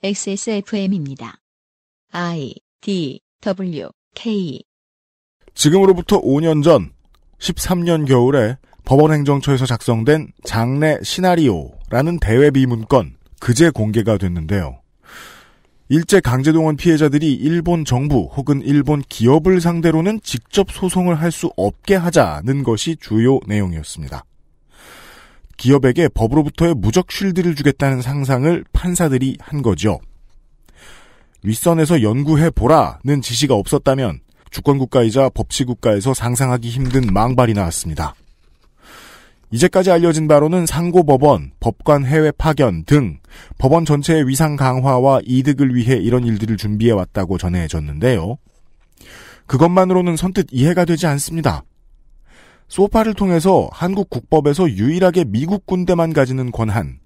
XSFM입니다. I D W K 지금으로부터 5년 전 13년 겨울에 법원행정처에서 작성된 장례 시나리오라는 대외비문건 그제 공개가 됐는데요. 일제 강제동원 피해자들이 일본 정부 혹은 일본 기업을 상대로는 직접 소송을 할 수 없게 하자는 것이 주요 내용이었습니다. 기업에게 법으로부터의 무적 쉴드를 주겠다는 상상을 판사들이 한 거죠. 윗선에서 연구해보라는 지시가 없었다면 주권국가이자 법치국가에서 상상하기 힘든 망발이 나왔습니다. 이제까지 알려진 바로는 상고법원, 법관 해외 파견 등 법원 전체의 위상 강화와 이득을 위해 이런 일들을 준비해왔다고 전해졌는데요. 그것만으로는 선뜻 이해가 되지 않습니다. 소파를 통해서 한국 국법에서 유일하게 미국 군대만 가지는 권한,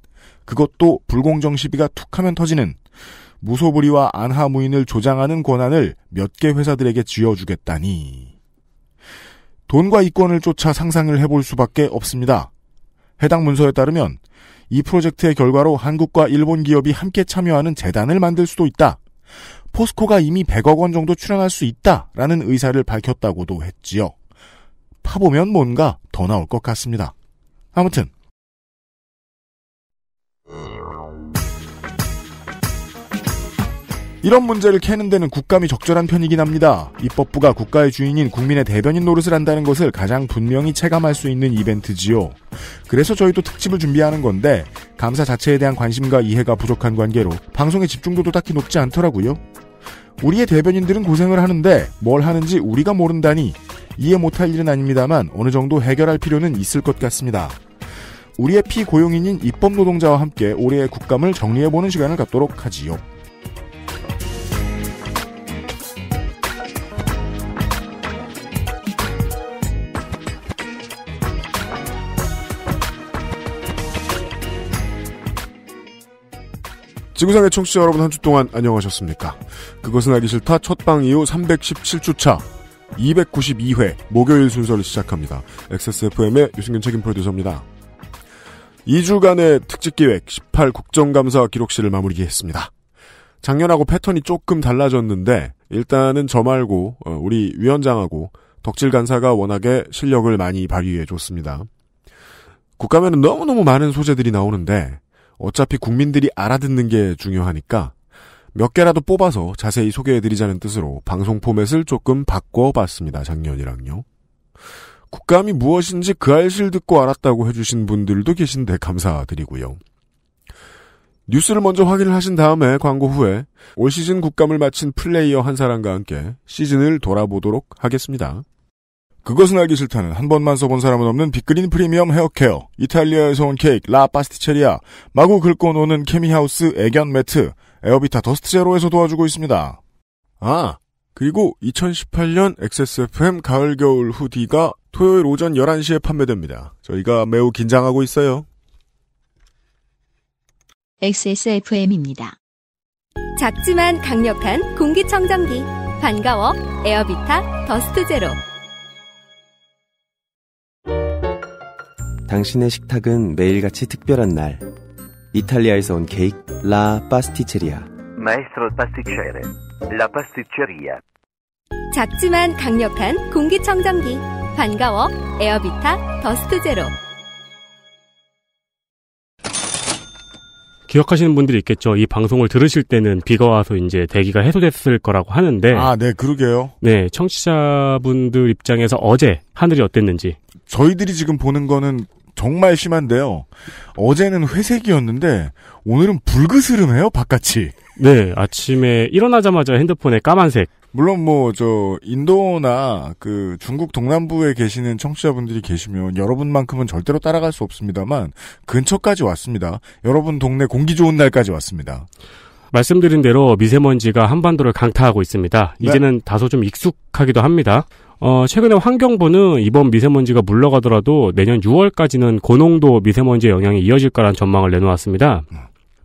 그것도 불공정 시비가 툭하면 터지는 무소불위와 안하무인을 조장하는 권한을 몇 개 회사들에게 쥐어주겠다니. 돈과 이권을 쫓아 상상을 해볼 수밖에 없습니다. 해당 문서에 따르면 이 프로젝트의 결과로 한국과 일본 기업이 함께 참여하는 재단을 만들 수도 있다. 포스코가 이미 100억 원 정도 출연할 수 있다라는 의사를 밝혔다고도 했지요. 파보면 뭔가 더 나올 것 같습니다. 아무튼 이런 문제를 캐는 데는 국감이 적절한 편이긴 합니다. 입법부가 국가의 주인인 국민의 대변인 노릇을 한다는 것을 가장 분명히 체감할 수 있는 이벤트지요. 그래서 저희도 특집을 준비하는 건데 감사 자체에 대한 관심과 이해가 부족한 관계로 방송의 집중도도 딱히 높지 않더라고요. 우리의 대변인들은 고생을 하는데 뭘 하는지 우리가 모른다니 이해 못할 일은 아닙니다만 어느 정도 해결할 필요는 있을 것 같습니다. 우리의 피고용인인 입법 노동자와 함께 올해의 국감을 정리해보는 시간을 갖도록 하지요. 지구상의 청취자 여러분 한 주 동안 안녕하셨습니까? 그것은 알기 싫다 첫방 이후 317주차 292회 목요일 순서를 시작합니다. XSFM의 유승균 책임 프로듀서입니다. 2주간의 특집기획 18 국정감사 기록실을 마무리했습니다. 작년하고 패턴이 조금 달라졌는데 일단은 저 말고 어, 우리 위원장하고 덕질 간사가 워낙에 실력을 많이 발휘해 줬습니다. 국감에는 너무너무 많은 소재들이 나오는데 어차피 국민들이 알아듣는 게 중요하니까 몇 개라도 뽑아서 자세히 소개해드리자는 뜻으로 방송 포맷을 조금 바꿔봤습니다. 작년이랑요. 국감이 무엇인지 그 알실 듣고 알았다고 해주신 분들도 계신데 감사드리고요. 뉴스를 먼저 확인을 하신 다음에 광고 후에 올 시즌 국감을 마친 플레이어 한 사람과 함께 시즌을 돌아보도록 하겠습니다. 그것은 알기 싫다는 한 번만 써본 사람은 없는 빅그린 프리미엄 헤어케어, 이탈리아에서 온 케이크, 라 파스티체리아, 마구 긁고 노는 케미하우스 애견 매트, 에어비타 더스트 제로에서 도와주고 있습니다. 아, 그리고 2018년 XSFM 가을 겨울 후디가 토요일 오전 11시에 판매됩니다. 저희가 매우 긴장하고 있어요. XSFM입니다. 작지만 강력한 공기청정기. 반가워. 에어비타 더스트 제로. 당신의 식탁은 매일같이 특별한 날. 이탈리아에서 온 케이크 라 파스티체리아. 마에스트로 파스티체레. 라 파스티체리아. 작지만 강력한 공기청정기. 반가워. 에어비타 더스트 제로. 기억하시는 분들이 있겠죠. 이 방송을 들으실 때는 비가 와서 이제 대기가 해소됐을 거라고 하는데. 아, 네, 그러게요. 네, 청취자분들 입장에서 어제 하늘이 어땠는지. 저희들이 지금 보는 거는 정말 심한데요. 어제는 회색이었는데 오늘은 붉으스름해요 바깥이. 네, 아침에 일어나자마자 핸드폰에 까만색. 물론 뭐 저 인도나 그 중국 동남부에 계시는 청취자분들이 계시면 여러분만큼은 절대로 따라갈 수 없습니다만 근처까지 왔습니다. 여러분 동네 공기 좋은 날까지 왔습니다. 말씀드린 대로 미세먼지가 한반도를 강타하고 있습니다. 네. 이제는 다소 좀 익숙하기도 합니다. 어, 최근에 환경부는 이번 미세먼지가 물러가더라도 내년 6월까지는 고농도 미세먼지 의 영향이 이어질 까라는 전망을 내놓았습니다.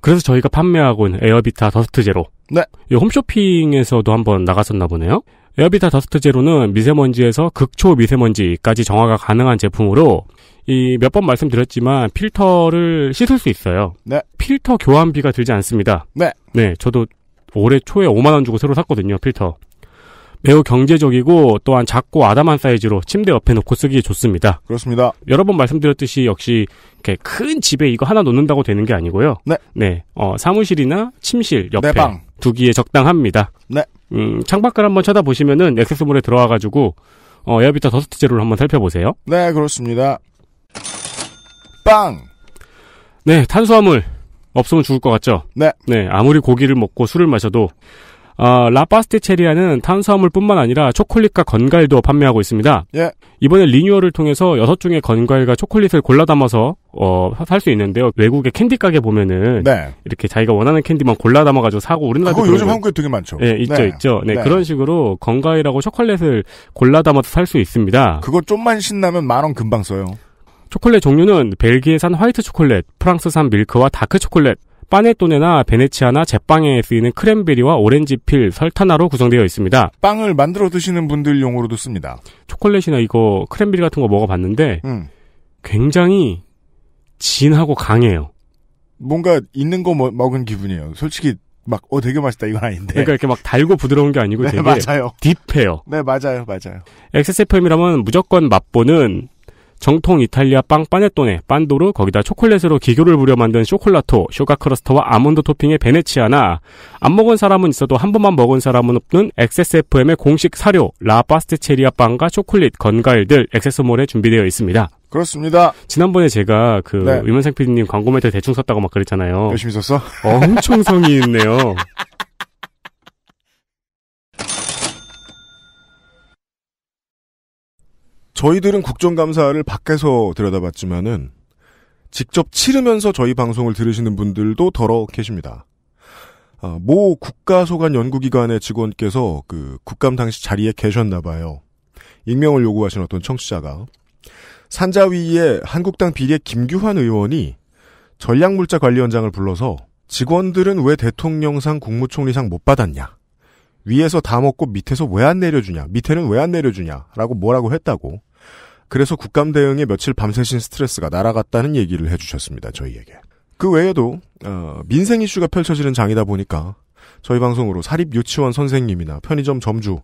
그래서 저희가 판매하고 있는 에어비타 더스트 제로. 네. 이 홈쇼핑에서도 한번 나갔었나 보네요. 에어비타 더스트 제로는 미세먼지에서 극초 미세먼지까지 정화가 가능한 제품으로 이 몇 번 말씀드렸지만 필터를 씻을 수 있어요. 네. 필터 교환비가 들지 않습니다. 네. 네, 저도 올해 초에 5만 원 주고 새로 샀거든요, 필터. 매우 경제적이고 또한 작고 아담한 사이즈로 침대 옆에 놓고 쓰기 좋습니다. 그렇습니다. 여러 번 말씀드렸듯이 역시 이렇게 큰 집에 이거 하나 놓는다고 되는 게 아니고요. 네. 네. 어, 사무실이나 침실 옆에 방 두기에 적당합니다. 네. 음, 창밖을 한번 쳐다보시면은 액세스몰에 들어와 가지고 어, 에어비터 더스트 제로를 한번 살펴보세요. 네, 그렇습니다. 빵. 네, 탄수화물 없으면 죽을 것 같죠? 네. 네, 아무리 고기를 먹고 술을 마셔도 어, 라파스티체리아는 탄수화물뿐만 아니라 초콜릿과 건갈도 판매하고 있습니다. 예. 이번에 리뉴얼을 통해서 여섯 종의 건갈과 초콜릿을 골라 담아서 어, 살 수 있는데요. 외국의 캔디 가게 보면은 네. 이렇게 자기가 원하는 캔디만 골라 담아 가지고 사고 우리나라 그거 요즘 한국에 되게 많죠. 예, 있죠, 네. 있죠. 네, 네. 그런 식으로 건갈이라고 초콜릿을 골라 담아서 살 수 있습니다. 그거 좀만 신나면 만 원 금방 써요. 초콜릿 종류는 벨기에산 화이트 초콜릿, 프랑스산 밀크와 다크 초콜릿, 파네토네나 베네치아나 제빵에 쓰이는 크랜베리와 오렌지필, 설탕화로 구성되어 있습니다. 빵을 만들어 드시는 분들용으로도 씁니다. 초콜릿이나 이거 크랜베리 같은 거 먹어봤는데 음. 굉장히 진하고 강해요. 뭔가 있는 거 먹은 기분이에요. 솔직히 막, 어, 되게 맛있다, 이건 아닌데. 그러니까 이렇게 막 달고 부드러운 게 아니고 네, 되게 맞아요. 딥해요. 네, 맞아요, 맞아요. XSFM이라면 무조건 맛보는 정통 이탈리아 빵 빠네또네, 빤도르, 거기다 초콜릿으로 기교를 부려 만든 쇼콜라토, 쇼가 크러스터와 아몬드 토핑의 베네치아나, 안 먹은 사람은 있어도 한 번만 먹은 사람은 없는 XSFM의 공식 사료, 라 파스티체리아 빵과 초콜릿, 건가일들, 액세스몰에 준비되어 있습니다. 그렇습니다. 지난번에 제가 그 네. 의문생 PD님 광고 멘트 대충 썼다고 막 그랬잖아요. 열심히 썼어? 엄청 성의 있네요. 저희들은 국정감사를 밖에서 들여다봤지만은 직접 치르면서 저희 방송을 들으시는 분들도 더러 계십니다. 아, 모 국가소관 연구기관의 직원께서 그 국감 당시 자리에 계셨나봐요. 익명을 요구하신 어떤 청취자가 산자위의 한국당 비례 김규환 의원이 전략물자관리원장을 불러서 직원들은 왜 대통령상 국무총리상 못 받았냐? 위에서 다 먹고 밑에서 왜 안 내려주냐? 밑에는 왜 안 내려주냐? 라고 뭐라고 했다고 그래서 국감 대응에 며칠 밤새신 스트레스가 날아갔다는 얘기를 해주셨습니다. 저희에게. 그 외에도 어, 민생 이슈가 펼쳐지는 장이다 보니까 저희 방송으로 사립 유치원 선생님이나 편의점 점주,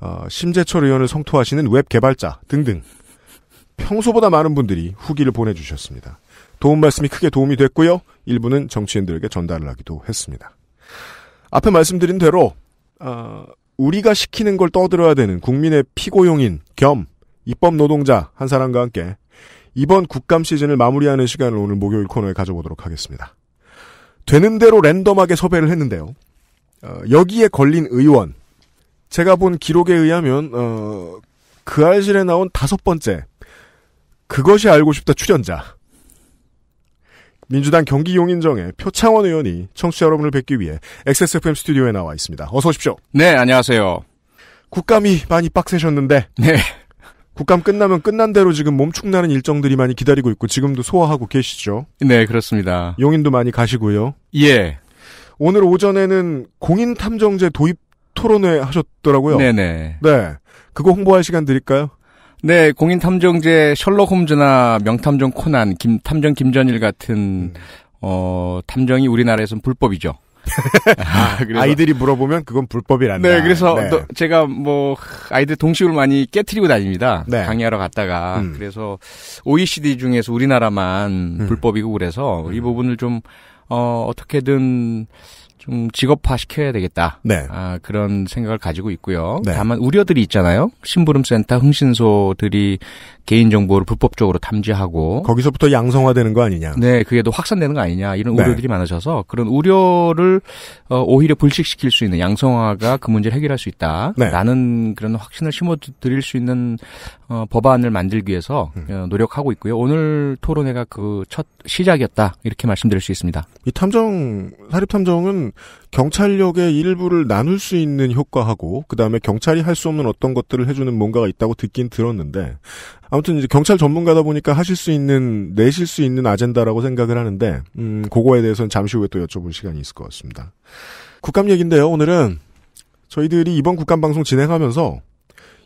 어, 심재철 의원을 성토하시는 웹 개발자 등등 평소보다 많은 분들이 후기를 보내주셨습니다. 도움 말씀이 크게 도움이 됐고요. 일부는 정치인들에게 전달을 하기도 했습니다. 앞에 말씀드린 대로 어, 우리가 시키는 걸 떠들어야 되는 국민의 피고용인 겸 입법 노동자 한 사람과 함께 이번 국감 시즌을 마무리하는 시간을 오늘 목요일 코너에 가져보도록 하겠습니다. 되는 대로 랜덤하게 섭외를 했는데요. 어, 여기에 걸린 의원 제가 본 기록에 의하면 어, 그 알실에 나온 다섯 번째 그것이 알고 싶다 출연자 민주당 경기 용인정의 표창원 의원이 청취자 여러분을 뵙기 위해 XSFM 스튜디오에 나와 있습니다. 어서 오십시오. 네, 안녕하세요. 국감이 많이 빡세셨는데 네. 국감 끝나면 끝난 대로 지금 몸축나는 일정들이 많이 기다리고 있고 지금도 소화하고 계시죠. 네, 그렇습니다. 용인도 많이 가시고요. 예. 오늘 오전에는 공인 탐정제 도입 토론회 하셨더라고요. 네네. 네. 그거 홍보할 시간 드릴까요? 네, 공인 탐정제 셜록 홈즈나 명탐정 코난, 김, 탐정 김전일 같은 음. 어, 탐정이 우리나라에선 불법이죠. 아, 아이들이 물어보면 그건 불법이란다. 네, 그래서 네. 너, 제가 뭐 아이들 동식을 많이 깨트리고 다닙니다. 네. 강의하러 갔다가 음. 그래서 OECD 중에서 우리나라만 음. 불법이고 그래서 음. 이 부분을 좀 어, 어떻게든 좀 직업화 시켜야 되겠다. 네. 아, 그런 생각을 가지고 있고요. 네. 다만 우려들이 있잖아요. 심부름센터 흥신소들이 개인정보를 불법적으로 탐지하고 거기서부터 양성화되는 거 아니냐. 네, 그게 또 확산되는 거 아니냐. 이런 네. 우려들이 네. 많으셔서 그런 우려를 어, 오히려 불식시킬 수 있는 양성화가 그 문제를 해결할 수 있다. 네. 라는 그런 확신을 심어 드릴 수 있는 어, 법안을 만들기 위해서 음. 어, 노력하고 있고요. 오늘 토론회가 그 첫 시작이었다. 이렇게 말씀드릴 수 있습니다. 이 탐정 사립 탐정은 경찰력의 일부를 나눌 수 있는 효과하고 그다음에 경찰이 할 수 없는 어떤 것들을 해주는 뭔가가 있다고 듣긴 들었는데 아무튼 이제 경찰 전문가다 보니까 하실 수 있는 내실 수 있는 아젠다라고 생각을 하는데 음 그거에 대해서는 잠시 후에 또 여쭤볼 시간이 있을 것 같습니다. 국감 얘긴데요. 오늘은 저희들이 이번 국감 방송 진행하면서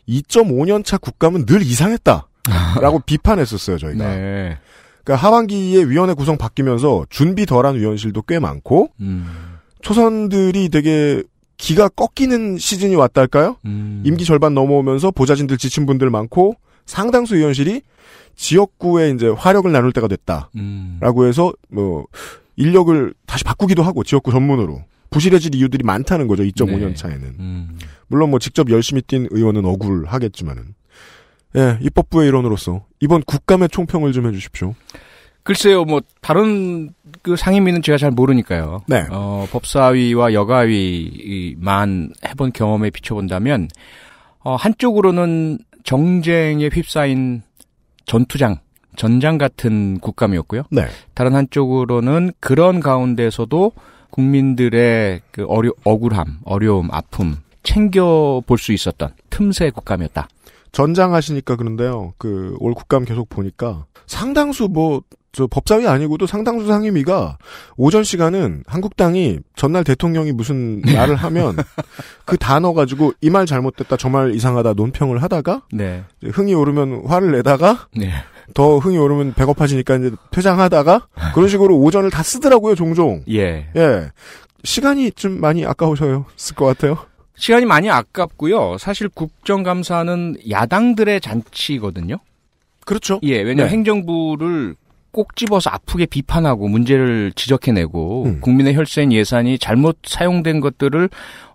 2.5년 차 국감은 늘 이상했다라고 비판했었어요 저희가. 네. 그러니까 하반기에 위원회 구성 바뀌면서 준비 덜한 위원실도 꽤 많고 음. 초선들이 되게 기가 꺾이는 시즌이 왔달까요? 음. 임기 절반 넘어오면서 보좌진들 지친 분들 많고 상당수 의원실이 지역구에 이제 화력을 나눌 때가 됐다라고 음. 해서 뭐 인력을 다시 바꾸기도 하고 지역구 전문으로 부실해질 이유들이 많다는 거죠. 2.5년 네. 차에는 음. 물론 뭐 직접 열심히 뛴 의원은 억울하겠지만은 예 입법부의 일원으로서 이번 국감의 총평을 좀 해주십시오. 글쎄요, 뭐 다른 그 상임위는 제가 잘 모르니까요. 네. 어, 법사위와 여가위만 해본 경험에 비춰본다면 어, 한쪽으로는 정쟁에 휩싸인 전투장, 전장 같은 국감이었고요. 네. 다른 한쪽으로는 그런 가운데서도 국민들의 그 어려, 억울함, 어려움, 아픔 챙겨 볼 수 있었던 틈새 국감이었다. 전장하시니까 그런데요. 그 올 국감 계속 보니까 상당수 뭐저 법사위 아니고도 상당수 상임위가 오전 시간은 한국당이 전날 대통령이 무슨 말을 하면 그 단어 가지고 이 말 잘못됐다 저 말 이상하다 논평을 하다가 네. 흥이 오르면 화를 내다가 네. 더 흥이 오르면 배고파지니까 이제 퇴장하다가 그런 식으로 오전을 다 쓰더라고요 종종 예, 예. 시간이 좀 많이 아까우셔요 쓸것 같아요 시간이 많이 아깝고요 사실 국정감사는 야당들의 잔치거든요 그렇죠. 예, 왜냐하면 네. 행정부를 꼭 집어서 아프게 비판하고 문제를 지적해내고 음. 국민의 혈세인 예산이 잘못 사용된 것들을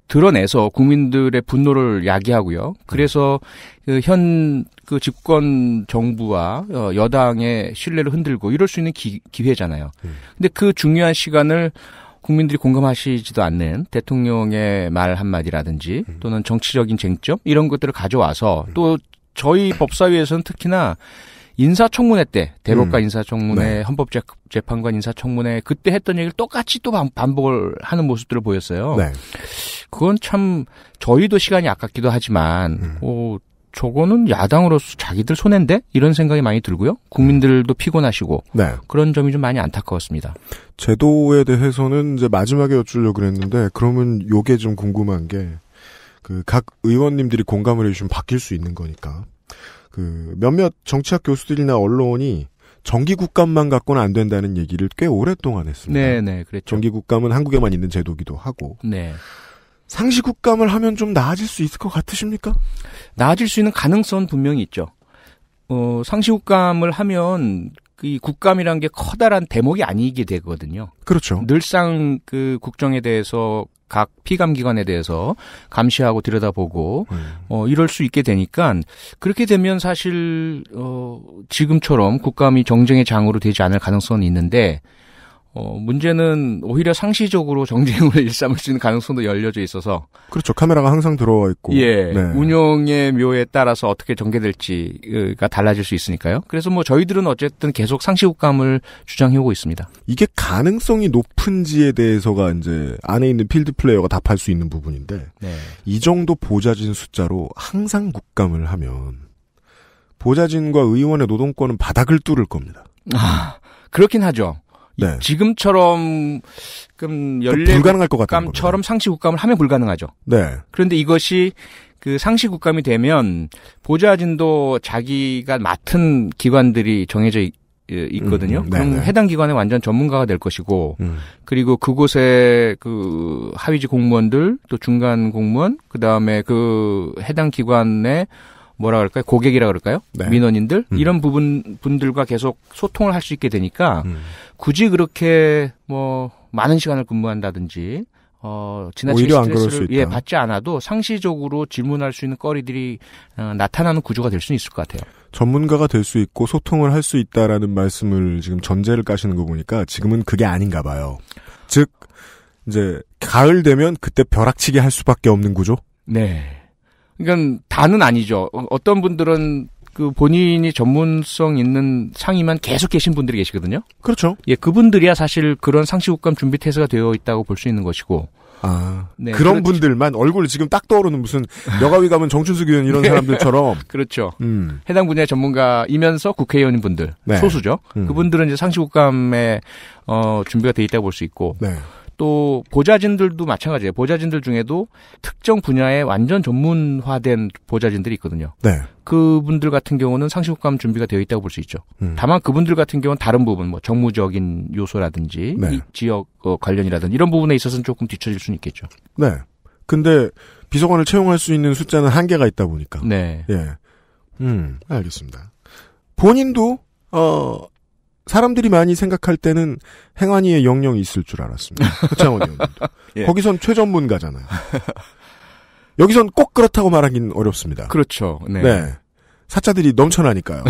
드러내서 국민들의 분노를 야기하고요. 그래서 그 현그 그 집권 정부와 어, 여당의 신뢰를 흔들고 이럴 수 있는 기, 기회잖아요. 음. 근데 그 중요한 시간을 국민들이 공감하시지도 않는 대통령의 말 한마디라든지 음. 또는 정치적인 쟁점 이런 것들을 가져와서 음. 또 저희 법사위에서는 특히나 인사청문회 때 대법관 음. 인사청문회, 네. 헌법재판관 인사청문회 그때 했던 얘기를 똑같이 또 반복을 하는 모습들을 보였어요. 네. 그건 참 저희도 시간이 아깝기도 하지만 음. 어, 저거는 야당으로서 자기들 손해인데 이런 생각이 많이 들고요. 국민들도 음. 피곤하시고 네. 그런 점이 좀 많이 안타까웠습니다. 제도에 대해서는 이제 마지막에 여쭈려고 그랬는데 그러면 요게 좀 궁금한 게그각 의원님들이 공감을 해주시면 바뀔 수 있는 거니까 그 몇몇 정치학 교수들이나 언론이 정기국감만 갖고는 안 된다는 얘기를 꽤 오랫동안 했습니다. 네, 네, 그렇죠. 정기국감은 한국에만 있는 제도기도 하고. 네. 상시국감을 하면 좀 나아질 수 있을 것 같으십니까? 나아질 수 있는 가능성은 분명히 있죠. 어, 상시국감을 하면 그 이 국감이란 게 커다란 대목이 아니게 되거든요. 그렇죠. 늘상 그 국정에 대해서 각 피감 기관에 대해서 감시하고 들여다보고 음. 어 이럴 수 있게 되니까 그렇게 되면 사실 어 지금처럼 국감이 정쟁의 장으로 되지 않을 가능성이 있는데 어, 문제는 오히려 상시적으로 정쟁을 일삼을 수 있는 가능성도 열려져 있어서. 그렇죠. 카메라가 항상 들어와 있고. 예. 네. 운영의 묘에 따라서 어떻게 전개될지가 달라질 수 있으니까요. 그래서 뭐 저희들은 어쨌든 계속 상시국감을 주장해오고 있습니다. 이게 가능성이 높은지에 대해서가 이제 안에 있는 필드 플레이어가 답할 수 있는 부분인데. 네. 이 정도 보좌진 숫자로 항상 국감을 하면 보좌진과 의원의 노동권은 바닥을 뚫을 겁니다. 아, 그렇긴 하죠. 네. 지금처럼 끔 그 열린 불가능할 것 같은 것처럼 상시 국감을 하면 불가능하죠. 네. 그런데 이것이 그 상시 국감이 되면 보좌진도 자기가 맡은 기관들이 정해져 있, 어, 거든요 음, 음, 그럼 네, 네. 해당 기관의 완전 전문가가 될 것이고, 음. 그리고 그곳에 그 하위직 공무원들, 또 중간 공무원, 그 다음에 그 해당 기관의 뭐라 그럴까요? 고객이라 그럴까요? 네. 민원인들 음. 이런 부분 분들과 계속 소통을 할 수 있게 되니까 음. 굳이 그렇게 뭐 많은 시간을 근무한다든지 어 지나치게 스트레스를 예, 받지 않아도 상시적으로 질문할 수 있는 거리들이 어, 나타나는 구조가 될 수 있을 것 같아요. 전문가가 될 수 있고 소통을 할 수 있다라는 말씀을 지금 전제를 까시는 거 보니까 지금은 그게 아닌가 봐요. 즉 이제 가을 되면 그때 벼락치기 할 수밖에 없는 구조. 네. 그러니까 다는 아니죠. 어, 어떤 분들은 그 본인이 전문성 있는 상의만 계속 계신 분들이 계시거든요. 그렇죠. 예, 그분들이야 사실 그런 상시국감 준비 태세가 되어 있다고 볼 수 있는 것이고. 아, 네, 그런 그렇지. 분들만 얼굴 지금 딱 떠오르는 무슨 여가위 가면 정춘숙 의원 이런 네. 사람들처럼. 그렇죠. 음. 해당 분야 전문가이면서 국회의원인 분들 네. 소수죠. 음. 그분들은 이제 상시국감에 어, 준비가 돼 있다고 볼 수 있고. 네. 또 보좌진들도 마찬가지예요. 보좌진들 중에도 특정 분야에 완전 전문화된 보좌진들이 있거든요. 네. 그분들 같은 경우는 상시국감 준비가 되어 있다고 볼 수 있죠. 음. 다만 그분들 같은 경우는 다른 부분, 뭐 정무적인 요소라든지 네. 지역 어, 관련이라든지 이런 부분에 있어서는 조금 뒤처질 수는 있겠죠. 네. 근데 비서관을 채용할 수 있는 숫자는 한계가 있다 보니까. 네. 예. 음, 알겠습니다. 본인도 어 사람들이 많이 생각할 때는 행안위의 영역이 있을 줄 알았습니다. 허창원 의원님도. 예. 거기선 최전문가잖아요. 여기선 꼭 그렇다고 말하기는 어렵습니다. 그렇죠. 네. 네. 사자들이 넘쳐나니까요.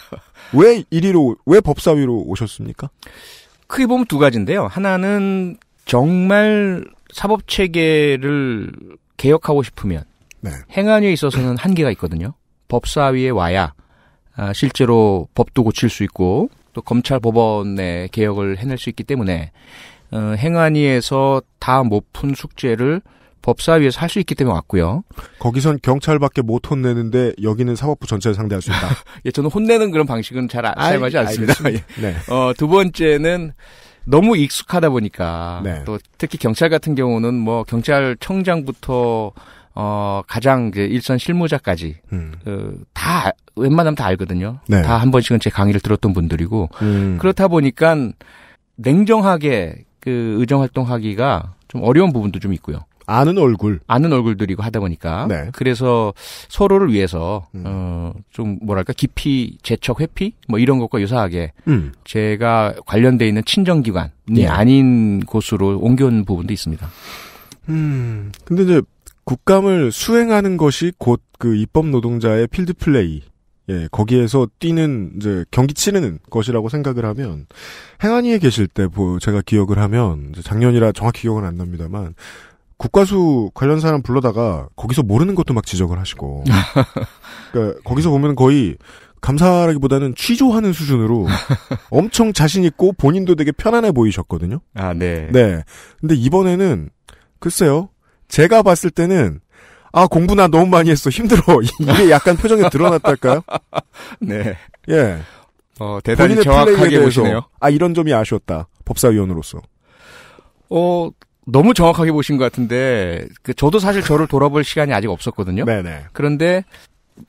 왜 이리로, 왜 법사위로 오셨습니까? 크게 보면 두 가지인데요. 하나는 정말 사법 체계를 개혁하고 싶으면 네. 행안위에 있어서는 한계가 있거든요. 법사위에 와야 아, 실제로 법도 고칠 수 있고 또 검찰 법원의 개혁을 해낼 수 있기 때문에 어, 행안위에서 다 못 푼 숙제를 법사위에서 할 수 있기 때문에 왔고요. 거기선 경찰밖에 못 혼내는데 여기는 사법부 전체를 상대할 수 있다. 예, 저는 혼내는 그런 방식은 잘 아, 사용하지 않습니다. 예. 네. 어, 두 번째는 너무 익숙하다 보니까 네. 또 특히 경찰 같은 경우는 뭐 경찰청장부터 어, 가장 그 일선 실무자까지, 음. 어, 다, 웬만하면 다 알거든요. 네. 다한 번씩은 제 강의를 들었던 분들이고, 음. 그렇다 보니까 냉정하게 그 의정활동하기가 좀 어려운 부분도 좀 있고요. 아는 얼굴. 아는 얼굴들이고 하다 보니까. 네. 그래서 서로를 위해서, 음. 어, 좀 뭐랄까, 깊이, 재척, 회피? 뭐 이런 것과 유사하게, 음. 제가 관련돼 있는 친정기관이 네. 아닌 곳으로 옮겨온 부분도 있습니다. 음. 근데 이제 국감을 수행하는 것이 곧 그 입법 노동자의 필드 플레이. 예, 거기에서 뛰는 이제 경기 치르는 것이라고 생각을 하면 행안위에 계실 때 보, 제가 기억을 하면 작년이라 정확히 기억은 안 납니다만 국가수 관련 사람 불러다가 거기서 모르는 것도 막 지적을 하시고 그러니까 거기서 보면 거의 감사하기보다는 취조하는 수준으로 엄청 자신 있고 본인도 되게 편안해 보이셨거든요. 아, 네. 네. 근데 이번에는 글쎄요. 제가 봤을 때는 아 공부나 너무 많이 했어 힘들어 이게 약간 표정에 드러났달까요? 네. 예. 어 대단히 정확하게 보시네요. 아 이런 점이 아쉬웠다 법사위원으로서. 어 너무 정확하게 보신 것 같은데 그 저도 사실 저를 돌아볼 시간이 아직 없었거든요. 네네. 그런데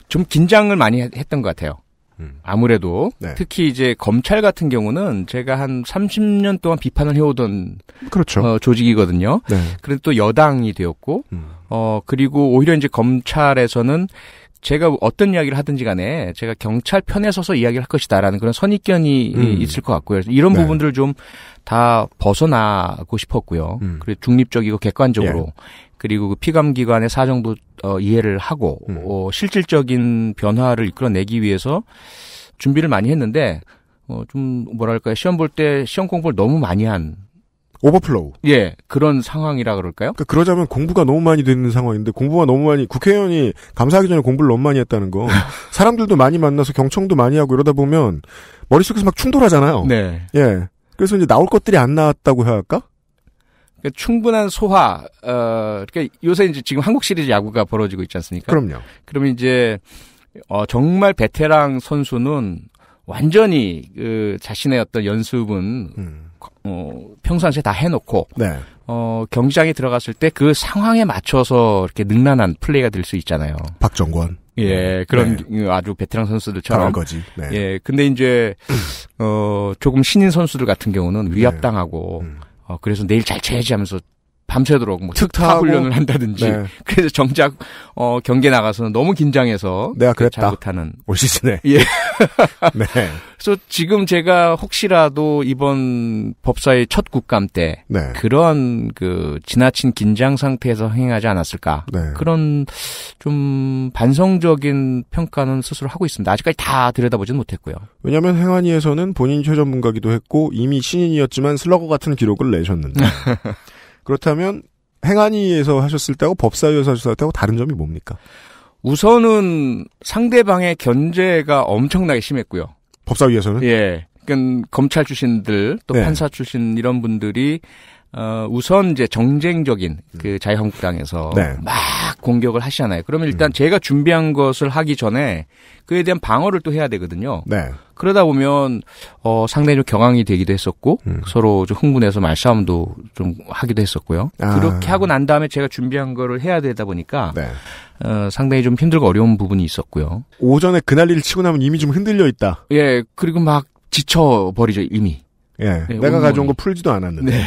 좀 긴장을 많이 했던 것 같아요. 음. 아무래도 네. 특히 이제 검찰 같은 경우는 제가 한 30년 동안 비판을 해오던 그렇죠. 어, 조직이거든요. 네. 그런데 또 여당이 되었고 음. 어 그리고 오히려 이제 검찰에서는 제가 어떤 이야기를 하든지 간에 제가 경찰 편에 서서 이야기를 할 것이다라는 그런 선입견이 음. 있을 것 같고요. 이런 네. 부분들을 좀 다 벗어나고 싶었고요. 음. 그리고 중립적이고 객관적으로 예. 그리고 그 피감기관의 사정도 어, 이해를 하고 음. 어, 실질적인 변화를 이끌어내기 위해서 준비를 많이 했는데 어, 좀 뭐랄까요 시험 볼 때 시험 공부를 너무 많이 한 오버플로우. 예, 그런 상황이라 그럴까요? 그러니까 그러자면 공부가 너무 많이 되는 상황인데 공부가 너무 많이 국회의원이 감사하기 전에 공부를 너무 많이 했다는 거. 사람들도 많이 만나서 경청도 많이 하고 이러다 보면 머릿속에서 막 충돌하잖아요. 네. 예. 그래서 이제 나올 것들이 안 나왔다고 해야 할까? 그러니까 충분한 소화, 어, 그러니까 요새 이제 지금 한국 시리즈 야구가 벌어지고 있지 않습니까? 그럼요. 그러면 이제, 어, 정말 베테랑 선수는 완전히 그 자신의 어떤 연습은 음. 어, 평상시에 다 해놓고 네. 어, 경기장에 들어갔을 때 그 상황에 맞춰서 이렇게 능란한 플레이가 될 수 있잖아요. 박정권. 예, 그런 네. 그 아주 베테랑 선수들처럼. 거지. 네. 예, 근데 이제 어, 조금 신인 선수들 같은 경우는 위압당하고 음. 음. 어, 그래서 내일 잘 쳐야지 하면서 밤새도록 뭐 특타 훈련을 한다든지 네. 그래서 정작 어 경기 나가서는 너무 긴장해서 내가 그랬다 잘못하는 올 시즌에 예 네. 그래서 지금 제가 혹시라도 이번 법사위 첫 국감 때 네. 그런 그 지나친 긴장 상태에서 행하지 않았을까 네. 그런 좀 반성적인 평가는 스스로 하고 있습니다 아직까지 다 들여다보지는 못했고요 왜냐하면 행안위에서는 본인 최전문가기도 했고 이미 신인이었지만 슬러거 같은 기록을 내셨는데 그렇다면 행안위에서 하셨을 때하고 법사위에서 하셨을 때하고 다른 점이 뭡니까? 우선은 상대방의 견제가 엄청나게 심했고요. 법사위에서는? 예. 그러니까 검찰 출신들 또 네. 판사 출신 이런 분들이 어, 우선 이제 정쟁적인 그 자유한국당에서 네. 막 공격을 하시잖아요. 그러면 일단 음. 제가 준비한 것을 하기 전에 그에 대한 방어를 또 해야 되거든요. 네. 그러다 보면 어, 상당히 좀 경황이 되기도 했었고 음. 서로 좀 흥분해서 말싸움도 좀 하기도 했었고요. 아. 그렇게 하고 난 다음에 제가 준비한 거를 해야 되다 보니까 네. 어, 상당히 좀 힘들고 어려운 부분이 있었고요. 오전에 그날 일을 치고 나면 이미 좀 흔들려 있다. 예, 그리고 막 지쳐 버리죠 이미. 예, 네, 내가 가져온 거 풀지도 않았는데. 네.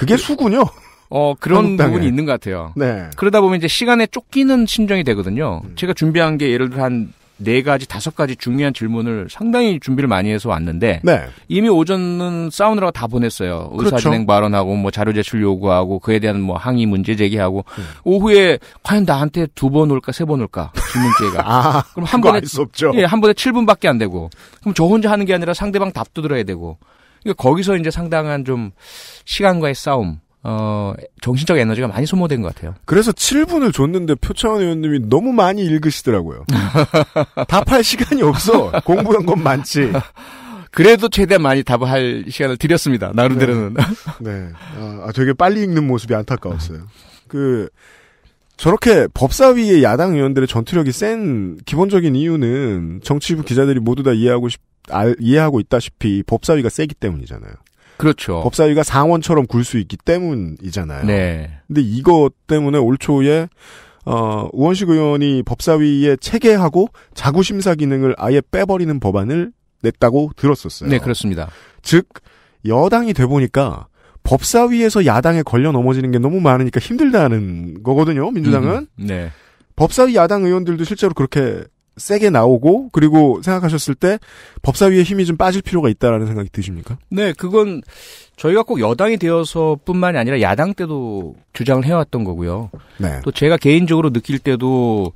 그게 네. 수군요. 어 그런 부분이 있는 것 같아요. 네. 그러다 보면 이제 시간에 쫓기는 심정이 되거든요. 음. 제가 준비한 게 예를 들어 한 네 가지, 다섯 가지 중요한 질문을 상당히 준비를 많이 해서 왔는데 네. 이미 오전은 싸우느라다 보냈어요. 의사 그렇죠. 진행 그렇죠. 발언하고 뭐 자료 제출 요구하고 그에 대한 뭐 항의 문제 제기하고 음. 오후에 과연 나한테 두 번 올까 세 번 올까 질문 기회가. 아, 그럼 한 번에 예, 한 번에 7분밖에 안 되고 그럼 저 혼자 하는 게 아니라 상대방 답도 들어야 되고 그러니까 거기서 이제 상당한 좀 시간과의 싸움, 어, 정신적 에너지가 많이 소모된 것 같아요. 그래서 7분을 줬는데 표창원 의원님이 너무 많이 읽으시더라고요. 답할 시간이 없어. 공부한 건 많지. 그래도 최대한 많이 답할 을 시간을 드렸습니다. 나름대로는. 네. 네. 아, 아, 되게 빨리 읽는 모습이 안타까웠어요. 그, 저렇게 법사위의 야당 의원들의 전투력이 센 기본적인 이유는 정치부 기자들이 모두 다 이해하고 싶, 알, 이해하고 있다시피 법사위가 세기 때문이잖아요. 그렇죠. 법사위가 상원처럼 굴 수 있기 때문이잖아요. 네. 근데 이것 때문에 올 초에 어, 우원식 의원이 법사위에 체계하고 자구심사 기능을 아예 빼버리는 법안을 냈다고 들었었어요. 네, 그렇습니다. 즉 여당이 돼 보니까 법사위에서 야당에 걸려 넘어지는 게 너무 많으니까 힘들다는 거거든요. 민주당은. 음, 네. 법사위 야당 의원들도 실제로 그렇게 세게 나오고 그리고 생각하셨을 때 법사위의 힘이 좀 빠질 필요가 있다라는 생각이 드십니까? 네, 그건 저희가 꼭 여당이 되어서뿐만이 아니라 야당 때도 주장을 해왔던 거고요. 네. 또 제가 개인적으로 느낄 때도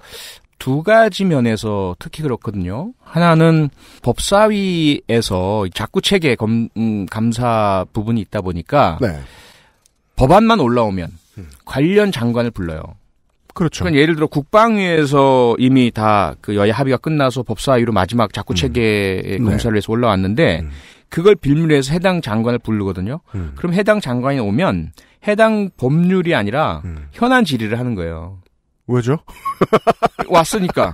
두 가지 면에서 특히 그렇거든요. 하나는 법사위에서 자꾸 체계 검, 음, 감사 부분이 있다 보니까 네. 법안만 올라오면 음. 관련 장관을 불러요. 그렇죠. 그러니까 예를 들어 국방위에서 이미 다 그 여야 합의가 끝나서 법사위로 마지막 자꾸 음. 체계 음. 검사를 해서 올라왔는데 음. 그걸 빌미로 해서 해당 장관을 부르거든요. 음. 그럼 해당 장관이 오면 해당 법률이 아니라 음. 현안 질의를 하는 거예요. 왜죠? 왔으니까.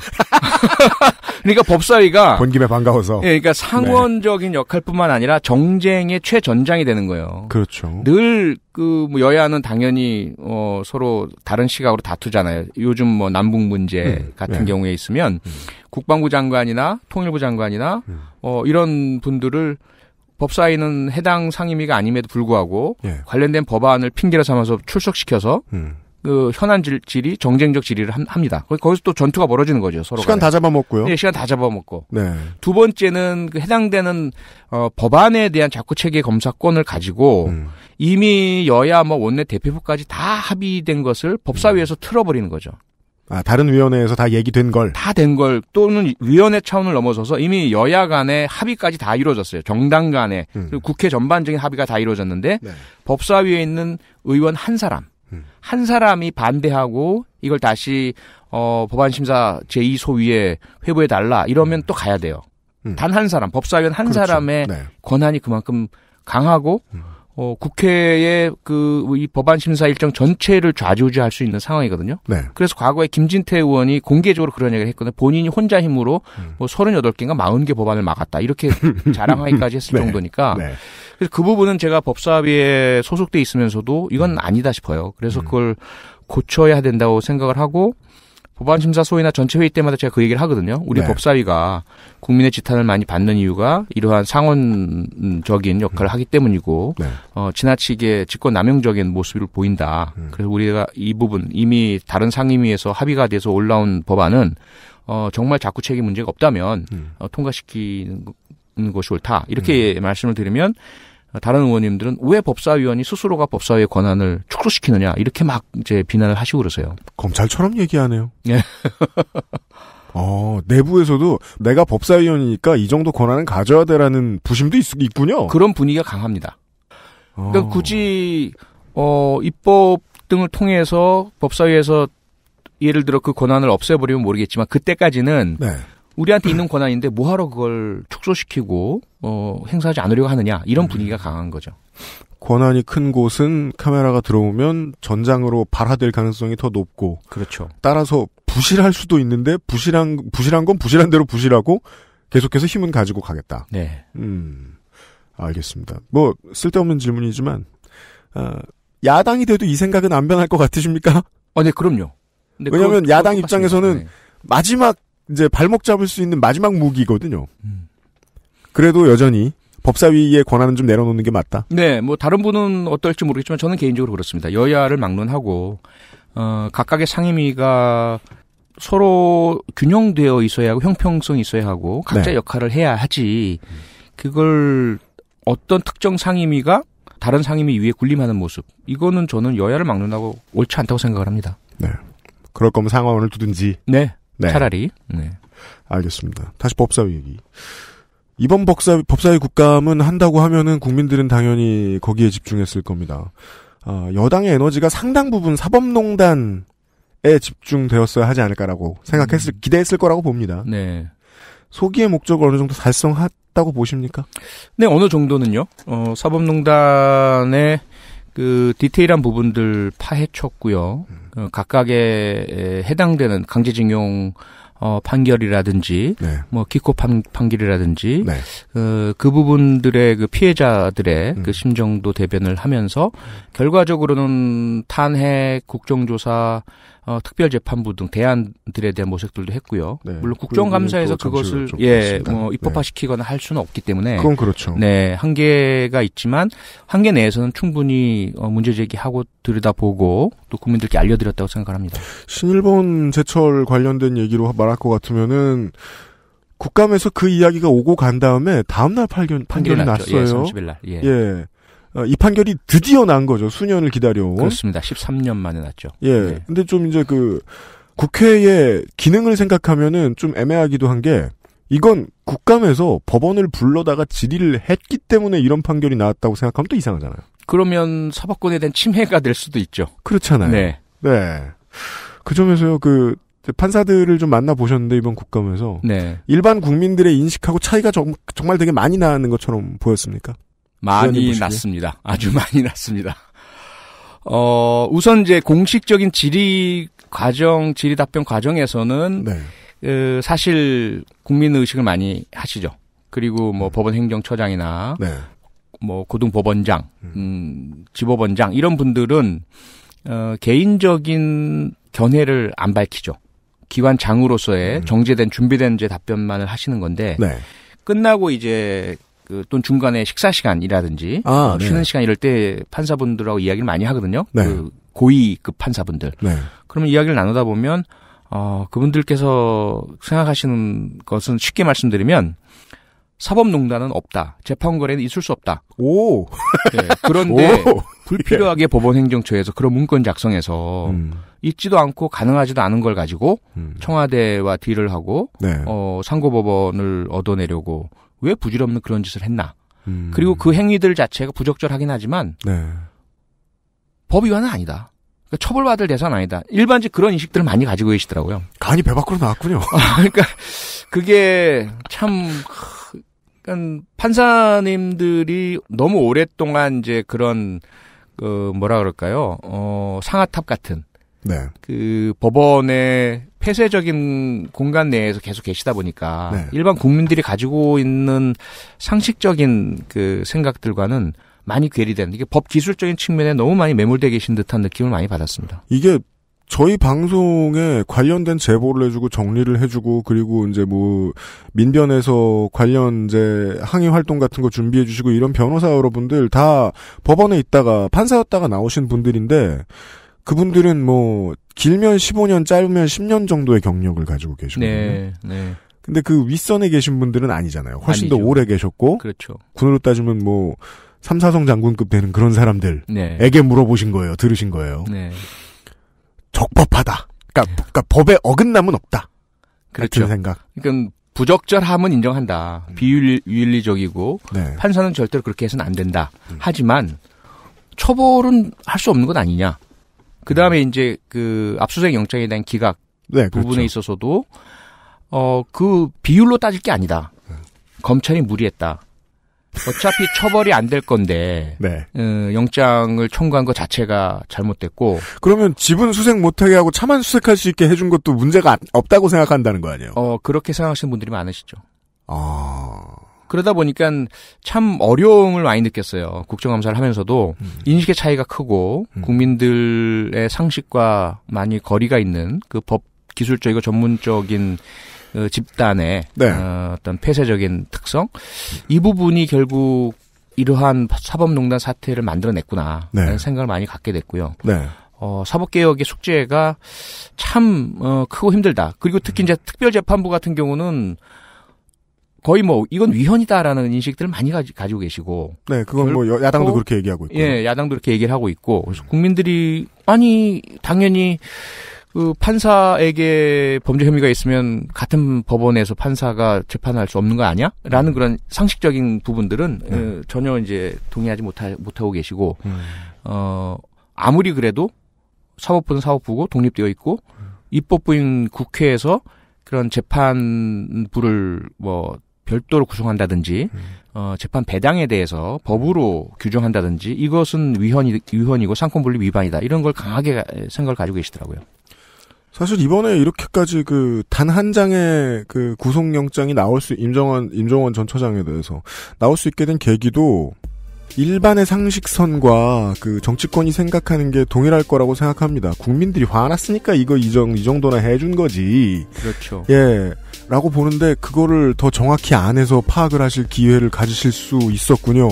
그러니까 법사위가 본 김에 반가워서. 예, 그러니까 상원적인 네. 역할뿐만 아니라 정쟁의 최전장이 되는 거예요. 그렇죠. 늘그뭐 여야는 당연히 어 서로 다른 시각으로 다투잖아요. 요즘 뭐 남북 문제 음, 같은 네. 경우에 있으면 음. 국방부 장관이나 통일부 장관이나 음. 어 이런 분들을 법사위는 해당 상임위가 아님에도 불구하고 예. 관련된 법안을 핑계로 삼아서 출석시켜서 음. 그 현안 질, 질이 정쟁적 질의를 합니다. 거기서 또 전투가 벌어지는 거죠. 서로 시간 다 잡아먹고요. 네, 시간 다 잡아먹고. 네. 두 번째는 그 해당되는 어, 법안에 대한 자꾸 체계 검사권을 가지고 음. 이미 여야 뭐 원내 대표부까지 다 합의된 것을 법사위에서 음. 틀어버리는 거죠. 아, 다른 위원회에서 다 얘기된 걸. 다 된 걸, 또는 위원회 차원을 넘어서서 이미 여야 간의 합의까지 다 이루어졌어요. 정당 간의. 음. 그리고 국회 전반적인 합의가 다 이루어졌는데, 네. 법사위에 있는 의원 한 사람. 한 사람이 반대하고 이걸 다시 어 법안 심사 제2 소위에 회부해 달라 이러면 음. 또 가야 돼요. 음. 단한 사람 법사위원 한 그렇죠. 사람의 네. 권한이 그만큼 강하고 음. 어, 국회의 그이 법안 심사 일정 전체를 좌지우지할 수 있는 상황이거든요. 네. 그래서 과거에 김진태 의원이 공개적으로 그런 얘기를 했거든요. 본인이 혼자 힘으로 음. 뭐 38개인가 40개 법안을 막았다. 이렇게 자랑하기까지 했을 네. 정도니까. 네. 그래서 그 부분은 제가 법사위에 소속돼 있으면서도 이건 음. 아니다 싶어요. 그래서 음. 그걸 고쳐야 된다고 생각을 하고 법안심사 소위나 전체 회의 때마다 제가 그 얘기를 하거든요. 우리 네. 법사위가 국민의 지탄을 많이 받는 이유가 이러한 상원적인 역할을 음. 하기 때문이고 네. 어, 지나치게 직권 남용적인 모습을 보인다. 음. 그래서 우리가 이 부분 이미 다른 상임위에서 합의가 돼서 올라온 법안은 어, 정말 자꾸 책임 문제가 없다면 음. 어, 통과시키는 것이 옳다. 이렇게 음. 말씀을 드리면 다른 의원님들은 왜 법사위원이 스스로가 법사위의 권한을 축소시키느냐 이렇게 막 이제 비난을 하시고 그러세요. 검찰처럼 얘기하네요. 예. 어, 내부에서도 내가 법사위원이니까 이 정도 권한은 가져야 되라는 부심도 있, 군요 그런 분위기가 강합니다. 그러니까 어. 그러니까 굳이 어, 입법 등을 통해서 법사위에서 예를 들어 그 권한을 없애버리면 모르겠지만 그때까지는 네. 우리한테 있는 권한인데 뭐하러 그걸 축소시키고 어, 행사하지 않으려고 하느냐 이런 음. 분위기가 강한 거죠. 권한이 큰 곳은 카메라가 들어오면 전장으로 발화될 가능성이 더 높고 그렇죠. 따라서 부실할 수도 있는데 부실한 부실한 건 부실한 대로 부실하고 계속해서 힘은 가지고 가겠다. 네. 음. 알겠습니다. 뭐 쓸데없는 질문이지만 어, 야당이 돼도 이 생각은 안 변할 것 같으십니까? 아, 네, 그럼요. 왜냐하면 야당 입장에서는 네. 마지막 이제 발목 잡을 수 있는 마지막 무기거든요. 음. 그래도 여전히 법사위의 권한은 좀 내려놓는 게 맞다. 네, 뭐 다른 분은 어떨지 모르겠지만 저는 개인적으로 그렇습니다. 여야를 막론하고 어, 각각의 상임위가 서로 균형되어 있어야 하고 형평성 있어야 하고 각자 네. 역할을 해야 하지 그걸 어떤 특정 상임위가 다른 상임위 위에 군림하는 모습 이거는 저는 여야를 막론하고 옳지 않다고 생각을 합니다. 네. 그럴 거면 상원을 두든지. 네. 네. 차라리. 네. 네. 알겠습니다. 다시 법사위 얘기. 이번 법사위, 법사위 국감은 한다고 하면은 국민들은 당연히 거기에 집중했을 겁니다. 어, 여당의 에너지가 상당 부분 사법농단에 집중되었어야 하지 않을까라고 생각했을, 음. 기대했을 거라고 봅니다. 네. 소기의 목적을 어느 정도 달성했다고 보십니까? 네, 어느 정도는요. 어, 사법농단의 그 디테일한 부분들 파헤쳤고요. 음. 어, 각각의 해당되는 강제징용 어, 판결이라든지, 네. 뭐, 기코 판, 판결이라든지, 네. 어, 그 부분들의 그 피해자들의 음. 그 심정도 대변을 하면서, 결과적으로는 탄핵, 국정조사, 어, 특별재판부 등 대안들에 대한 모색들도 했고요. 네, 물론 그 국정감사에서 그것을 예, 뭐 네. 입법화시키거나 네. 할 수는 없기 때문에 그건 그렇죠. 네, 한계가 있지만 한계 내에서는 충분히 어, 문제 제기하고 들여다보고 또 국민들께 알려드렸다고 생각합니다. 을 신일본 제철 관련된 얘기로 말할 것 같으면은 국감에서 그 이야기가 오고 간 다음에 다음날 판결 판결이 났죠. 예, 났어요. 예, 30일 날. 예. 예. 어, 이 판결이 드디어 난 거죠. 수년을 기다려온. 그렇습니다. 13년 만에 났죠. 예. 네. 근데 좀 이제 그 국회의 기능을 생각하면은 좀 애매하기도 한 게 이건 국감에서 법원을 불러다가 질의를 했기 때문에 이런 판결이 나왔다고 생각하면 또 이상하잖아요. 그러면 사법권에 대한 침해가 될 수도 있죠. 그렇잖아요. 네. 네. 그 점에서요, 그, 판사들을 좀 만나보셨는데, 이번 국감에서. 네. 일반 국민들의 인식하고 차이가 정, 정말 되게 많이 나는 것처럼 보였습니까? 많이 났습니다. 아주 많이 났습니다. 어, 우선 이제 공식적인 질의 과정, 질의 답변 과정에서는 네. 그 사실 국민 의식을 많이 하시죠. 그리고 뭐 음. 법원 행정처장이나 네. 뭐 고등법원장, 음, 음 지법원장 이런 분들은 어, 개인적인 견해를 안 밝히죠. 기관장으로서의 음. 정제된 준비된 이제 답변만을 하시는 건데 네. 끝나고 이제 그 또는 중간에 식사 시간이라든지 아, 뭐 네. 쉬는 시간 이럴 때 판사분들하고 이야기를 많이 하거든요. 네. 그 고위급 판사분들. 네. 그러면 이야기를 나누다 보면 어 그분들께서 생각하시는 것은 쉽게 말씀드리면 사법농단은 없다. 재판거래는 있을 수 없다. 오. 네, 그런데 오. 불필요하게 예. 법원행정처에서 그런 문건 작성해서 음. 있지도 않고 가능하지도 않은 걸 가지고 음. 청와대와 딜을 하고 네. 어, 상고법원을 얻어내려고 왜 부질없는 그런 짓을 했나. 음. 그리고 그 행위들 자체가 부적절하긴 하지만 네. 법 위반은 아니다. 그러니까 처벌받을 대상 아니다. 일반적 그런 인식들을 많이 가지고 계시더라고요. 간이 배 밖으로 나왔군요. 아, 그러니까 그게 참 그러니까 판사님들이 너무 오랫동안 이제 그런 그 뭐라 그럴까요? 어, 상아탑 같은 네. 그 법원의 폐쇄적인 공간 내에서 계속 계시다 보니까 네. 일반 국민들이 가지고 있는 상식적인 그 생각들과는 많이 괴리된 이게 법 기술적인 측면에 너무 많이 매몰돼 계신 듯한 느낌을 많이 받았습니다. 이게 저희 방송에 관련된 제보를 해주고 정리를 해주고 그리고 이제 뭐 민변에서 관련 이제 항의 활동 같은 거 준비해 주시고 이런 변호사 여러분들 다 법원에 있다가 판사였다가 나오신 분들인데 그분들은 뭐 길면 15년, 짧으면 10년 정도의 경력을 가지고 계시거든요. 네. 네. 근데 그 윗선에 계신 분들은 아니잖아요. 훨씬 아니죠. 더 오래 계셨고 그렇죠. 군으로 따지면 뭐 삼사성 장군급 되는 그런 사람들에게 네. 물어보신 거예요. 들으신 거예요. 네. 적법하다. 그러니까, 네. 그러니까 법에 어긋남은 없다. 그렇죠. 생각. 그러니까 부적절함은 인정한다. 음. 비윤리적이고 네. 판사는 절대로 그렇게 해서는 안 된다. 음. 하지만 처벌은 할 수 없는 것 아니냐. 그 다음에 음. 이제 그 압수수색 영장에 대한 기각 네, 그렇죠. 부분에 있어서도 어 그 비율로 따질 게 아니다. 네. 검찰이 무리했다. 어차피 처벌이 안 될 건데 네. 어, 영장을 청구한 것 자체가 잘못됐고 그러면 집은 수색 못하게 하고 차만 수색할 수 있게 해준 것도 문제가 없다고 생각한다는 거 아니에요? 어 그렇게 생각하시는 분들이 많으시죠. 아. 그러다 보니까 참 어려움을 많이 느꼈어요. 국정감사를 하면서도 음. 인식의 차이가 크고 음. 국민들의 상식과 많이 거리가 있는 그 법 기술적이고 전문적인 그 집단의 네. 어, 어떤 폐쇄적인 특성 이 부분이 결국 이러한 사법농단 사태를 만들어냈구나라는 네. 생각을 많이 갖게 됐고요. 네. 어, 사법개혁의 숙제가 참, 어, 크고 힘들다. 그리고 특히 음. 이제 특별재판부 같은 경우는 거의 뭐 이건 위헌이다라는 인식들을 많이 가지, 가지고 계시고 네 그건 뭐 야당도 어? 그렇게 얘기하고 있고 예 야당도 그렇게 얘기를 하고 있고 그래서 국민들이 아니 당연히 그 판사에게 범죄 혐의가 있으면 같은 법원에서 판사가 재판할 수 없는 거 아니야? 라는 그런 상식적인 부분들은 음. 전혀 이제 동의하지 못하, 못하고 계시고 음. 어 아무리 그래도 사법부는 사법부고 독립되어 있고 입법부인 국회에서 그런 재판부를 뭐 별도로 구성한다든지 음. 어, 재판 배당에 대해서 법으로 규정한다든지 이것은 위헌이 위헌이고 상권분립 위반이다 이런 걸 강하게 생각을 가지고 계시더라고요. 사실 이번에 이렇게까지 그 단 한 장의 그 구속영장이 나올 수 임정원 임정원전 처장에 대해서 나올 수 있게 된 계기도 일반의 상식선과 그 정치권이 생각하는 게 동일할 거라고 생각합니다. 국민들이 화났으니까 이거 이, 정, 이 정도나 해준 거지. 그렇죠. 예. 라고 보는데 그거를 더 정확히 안에서 파악을 하실 기회를 가지실 수 있었군요.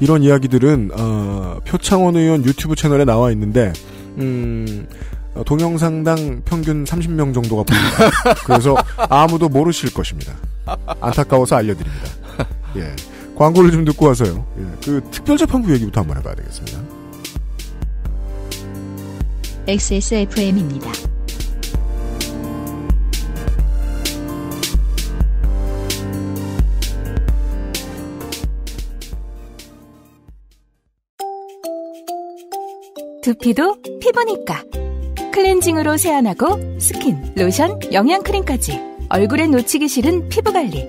이런 이야기들은, 어, 표창원 의원 유튜브 채널에 나와 있는데, 음, 어, 동영상당 평균 30명 정도가 보입니다. 그래서 아무도 모르실 것입니다. 안타까워서 알려드립니다. 예. 광고를 좀 듣고 와서요. 예, 그 특별재판부 얘기부터 한번 해봐야 되겠습니다. XSFM입니다. 두피도 피부니까 클렌징으로 세안하고 스킨, 로션, 영양크림까지 얼굴에 놓치기 싫은 피부관리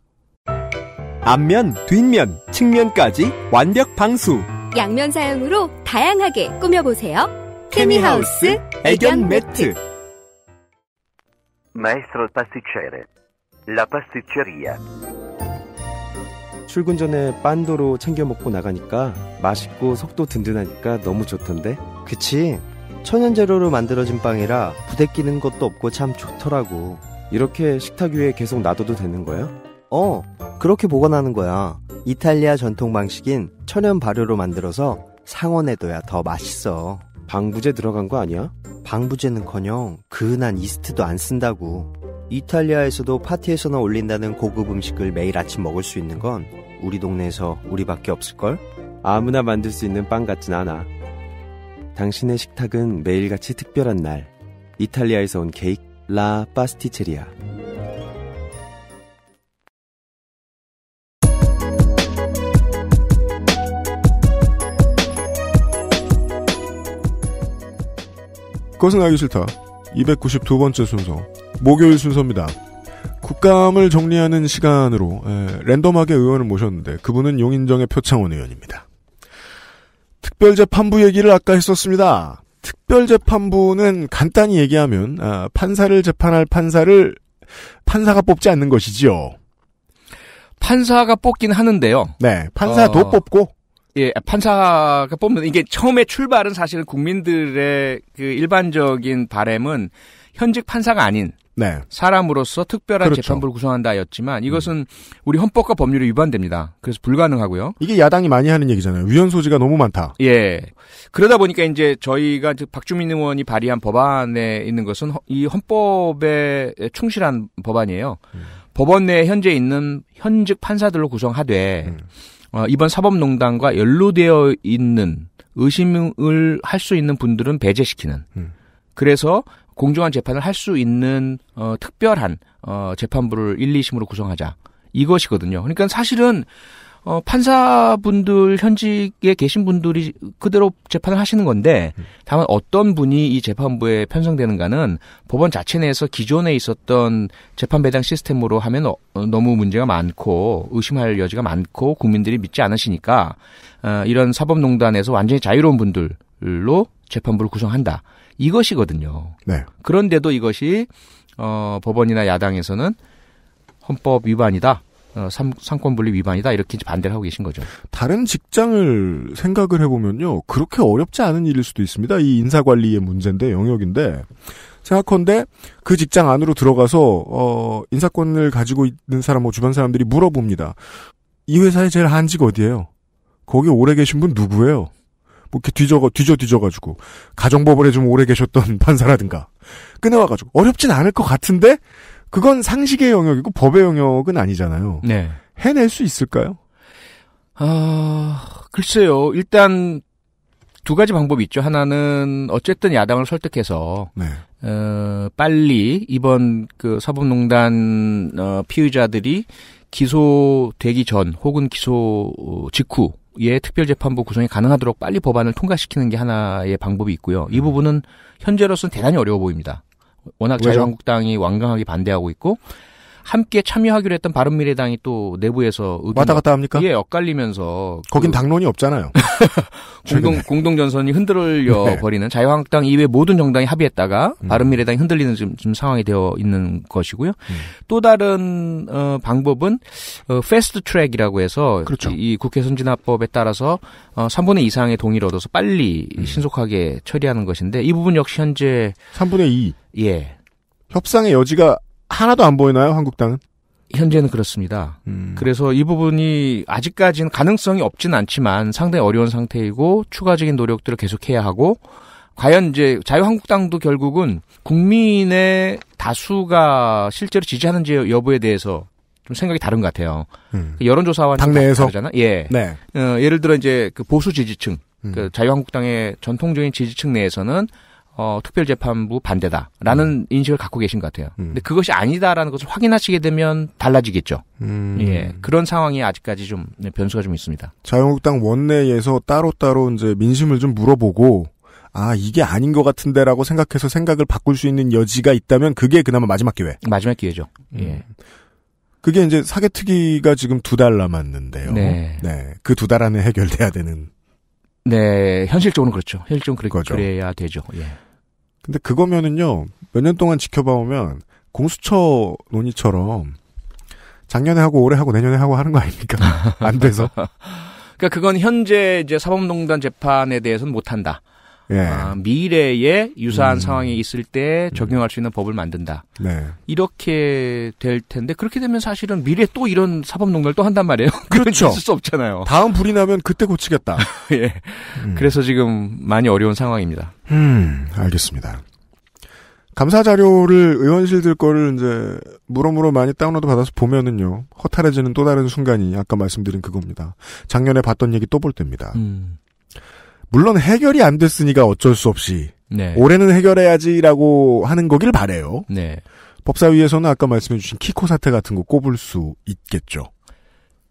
앞면, 뒷면, 측면까지 완벽 방수. 양면 사용으로 다양하게 꾸며보세요. 케미하우스 애견 매트. Maestro pasticcere. La pasticceria. 출근 전에 빤도로 챙겨 먹고 나가니까 맛있고 속도 든든하니까 너무 좋던데. 그치? 천연 재료로 만들어진 빵이라 부대끼는 것도 없고 참 좋더라고. 이렇게 식탁 위에 계속 놔둬도 되는 거야? 어, 그렇게 보관하는 거야. 이탈리아 전통 방식인 천연 발효로 만들어서 상온에둬야 더 맛있어. 방부제 들어간 거 아니야? 방부제는커녕 그은한 이스트도 안 쓴다고. 이탈리아에서도 파티에서나 올린다는 고급 음식을 매일 아침 먹을 수 있는 건 우리 동네에서 우리밖에 없을걸? 아무나 만들 수 있는 빵 같진 않아. 당신의 식탁은 매일같이 특별한 날. 이탈리아에서 온 케이크 라 파스티체리아. 그것은 알기 싫다. 292번째 순서. 목요일 순서입니다. 국감을 정리하는 시간으로 에, 랜덤하게 의원을 모셨는데 그분은 용인정의 표창원 의원입니다. 특별재판부 얘기를 아까 했었습니다. 특별재판부는 간단히 얘기하면 아, 판사를 재판할 판사를 판사가 뽑지 않는 것이지요. 판사가 뽑긴 하는데요. 네, 판사도 어... 뽑고 예, 판사가 뽑는 이게 처음에 출발은 사실 국민들의 그 일반적인 바램은 현직 판사가 아닌 네. 사람으로서 특별한 그렇죠. 재판부를 구성한다였지만 이것은 음. 우리 헌법과 법률에 위반됩니다. 그래서 불가능하고요. 이게 야당이 많이 하는 얘기잖아요. 위헌 소지가 너무 많다. 예. 그러다 보니까 이제 저희가 박주민 의원이 발의한 법안에 있는 것은 이 헌법에 충실한 법안이에요. 음. 법원 내에 현재 있는 현직 판사들로 구성하되 음. 어, 이번 사법농단과 연루되어 있는 의심을 할 수 있는 분들은 배제시키는. 음. 그래서 공정한 재판을 할 수 있는 어, 특별한 어, 재판부를 1, 2심으로 구성하자. 이것이거든요. 그러니까 사실은 어, 판사분들 현직에 계신 분들이 그대로 재판을 하시는 건데 음. 다만 어떤 분이 이 재판부에 편성되는가는 법원 자체 내에서 기존에 있었던 재판 배당 시스템으로 하면 어, 어, 너무 문제가 많고 의심할 여지가 많고 국민들이 믿지 않으시니까 어, 이런 사법농단에서 완전히 자유로운 분들로 재판부를 구성한다 이것이거든요. 네. 그런데도 이것이 어, 법원이나 야당에서는 헌법 위반이다. 어, 상권분리 위반이다 이렇게 반대를 하고 계신 거죠. 다른 직장을 생각을 해보면요. 그렇게 어렵지 않은 일일 수도 있습니다. 이 인사관리의 문제인데 영역인데 생각컨대 그 직장 안으로 들어가서 어, 인사권을 가지고 있는 사람 뭐 주변 사람들이 물어봅니다. 이 회사의 제일 한직 어디예요? 거기 오래 계신 분 누구예요? 뭐 이렇게 뒤져 뒤져 뒤져가지고 가정법원에 좀 오래 계셨던 판사라든가 끊어와가지고 어렵진 않을 것 같은데 그건 상식의 영역이고 법의 영역은 아니잖아요. 네. 해낼 수 있을까요? 아, 글쎄요. 일단 두 가지 방법이 있죠. 하나는 어쨌든 야당을 설득해서 네. 어, 빨리 이번 그 사법농단 어, 피의자들이 기소되기 전 혹은 기소 어, 직후에 특별재판부 구성이 가능하도록 빨리 법안을 통과시키는 게 하나의 방법이 있고요. 이 음. 부분은 현재로서는 대단히 어려워 보입니다. 워낙 자유한국당이 완강하게 반대하고 있고 함께 참여하기로 했던 바른미래당이 또 내부에서 왔다 갔다 합니까? 예, 엇갈리면서 거긴 그 당론이 없잖아요. 공동 공동 전선이 흔들려 네. 버리는 자유한국당 이외 모든 정당이 합의했다가 음. 바른미래당이 흔들리는 지금, 지금, 상황이 되어 있는 것이고요. 음. 또 다른 어, 방법은 어, 패스트 트랙이라고 해서 그렇죠. 이, 이, 국회 선진화법에 따라서 어, 3분의 이상의 동의를 얻어서 빨리 음. 신속하게 처리하는 것인데 이 부분 역시 현재 3분의 2 예. 협상의 여지가 하나도 안 보이나요, 한국당은? 현재는 그렇습니다. 음. 그래서 이 부분이 아직까지는 가능성이 없진 않지만 상당히 어려운 상태이고 추가적인 노력들을 계속해야 하고 과연 이제 자유한국당도 결국은 국민의 다수가 실제로 지지하는지 여부에 대해서 좀 생각이 다른 것 같아요. 음. 그 여론조사와 당내에서 다르잖아. 예. 네. 어, 예를 들어 이제 그 보수 지지층, 그 음. 그 자유한국당의 전통적인 지지층 내에서는 어, 특별재판부 반대다라는 음. 인식을 갖고 계신 것 같아요. 음. 근데 그것이 아니다라는 것을 확인하시게 되면 달라지겠죠. 음. 예, 그런 상황이 아직까지 좀 네, 변수가 좀 있습니다. 자유한국당 원내에서 따로따로 이제 민심을 좀 물어보고 아 이게 아닌 것 같은데라고 생각해서 생각을 바꿀 수 있는 여지가 있다면 그게 그나마 마지막 기회. 마지막 기회죠. 음. 예. 그게 이제 사개특위가 지금 두 달 남았는데요. 네. 네. 그두 달 안에 해결돼야 되는. 네, 현실적으로 그렇죠. 현실적으로 그래, 그래야 되죠. 예. 근데 그거면은요, 몇 년 동안 지켜봐 오면 공수처 논의처럼 작년에 하고 올해 하고 내년에 하고 하는 거 아닙니까? 안 돼서. 그러니까 그건 현재 이제 사법농단 재판에 대해서는 못 한다. 예. 아, 미래에 유사한 음. 상황에 있을 때 적용할 수 있는 법을 만든다. 네. 이렇게 될 텐데 그렇게 되면 사실은 미래 에또 이런 사법농단을 또 한단 말이에요. 그렇죠. 있수 없잖아요. 다음 불이 나면 그때 고치겠다. 예. 음. 그래서 지금 많이 어려운 상황입니다. 음, 알겠습니다. 감사 자료를 의원실들 거를 이제 물어물어 많이 다운로드 받아서 보면은요 허탈해지는 또 다른 순간이 아까 말씀드린 그겁니다. 작년에 봤던 얘기 또 볼 때입니다. 음. 물론 해결이 안 됐으니까 어쩔 수 없이 네. 올해는 해결해야지라고 하는 거길 바래요. 네. 법사위에서는 아까 말씀해주신 키코 사태 같은 거 꼽을 수 있겠죠.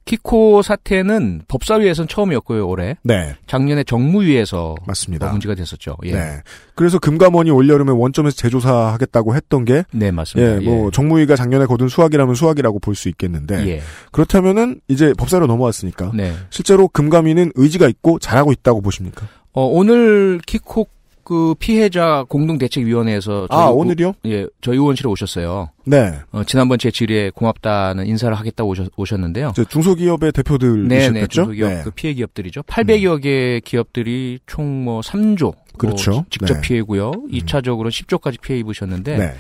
키코 사태는 법사위에서는 처음이었고요 올해. 네. 작년에 정무위에서 맞습니다. 뭐 문제가 됐었죠. 예. 네. 그래서 금감원이 올 여름에 원점에서 재조사하겠다고 했던 게. 네 맞습니다. 예, 뭐 예. 정무위가 작년에 거둔 수학이라면 수학이라고 볼 수 있겠는데 예. 그렇다면은 이제 법사로 넘어왔으니까 네. 실제로 금감위는 의지가 있고 잘하고 있다고 보십니까? 어, 오늘 키코 그 피해자 공동대책위원회에서 아 우, 오늘요 예, 저희 의원실에 오셨어요. 네. 어, 지난번 제 질의에 고맙다는 인사를 하겠다고 오셨, 는데요 중소기업의 대표들 네네, 중소기업 네. 그 피해 기업들이죠. 800여 음. 개 기업들이 총 뭐 3조 그렇죠. 뭐 직접 네. 피해고요. 2차적으로 음. 10조까지 피해 입으셨는데 네.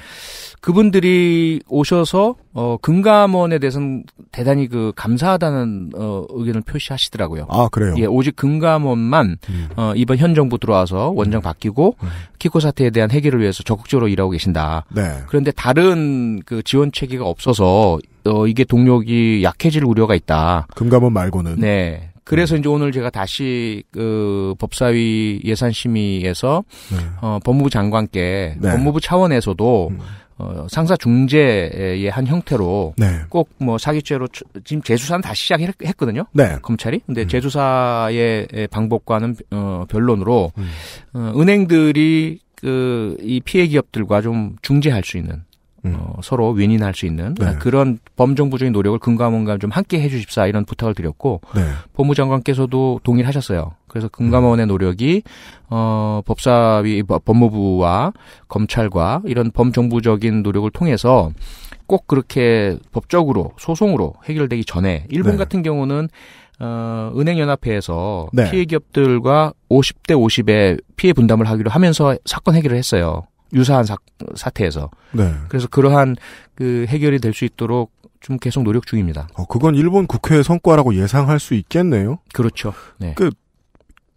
그분들이 오셔서 어 금감원에 대해서는 대단히 그 감사하다는 어 의견을 표시하시더라고요. 아 그래요? 예, 오직 금감원만 음. 어 이번 현 정부 들어와서 원장 음. 바뀌고 음. 키코 사태에 대한 해결을 위해서 적극적으로 일하고 계신다. 네. 그런데 다른 그 지원 체계가 없어서 어 이게 동력이 약해질 우려가 있다. 금감원 말고는. 네. 그래서 이제 오늘 제가 다시 그 법사위 예산심의에서 네. 어, 법무부 장관께 네. 법무부 차원에서도 음. 어, 상사 중재의 한 형태로 네. 꼭뭐 사기죄로 지금 재수사는 다시 시작했거든요. 네. 검찰이. 근데 음. 재수사의 방법과는 어, 변론으로 음. 어, 은행들이 그 이 피해 기업들과 좀 중재할 수 있는 음. 어, 서로 윈윈할 수 있는 네. 그런 범정부적인 노력을 근감원감 좀 함께 해주십사 이런 부탁을 드렸고 네. 법무장관께서도 동의를 하셨어요. 그래서 금감원의 노력이 어 법사위 법무부와 검찰과 이런 범정부적인 노력을 통해서 꼭 그렇게 법적으로 소송으로 해결되기 전에 일본 네. 같은 경우는 어, 은행연합회에서 네. 피해 기업들과 50대 50의 피해 분담을 하기로 하면서 사건 해결을 했어요. 유사한 사, 사태에서. 네. 그래서 그러한 그 해결이 될 수 있도록 좀 계속 노력 중입니다. 어, 그건 일본 국회의 성과라고 예상할 수 있겠네요. 그렇죠. 네. 그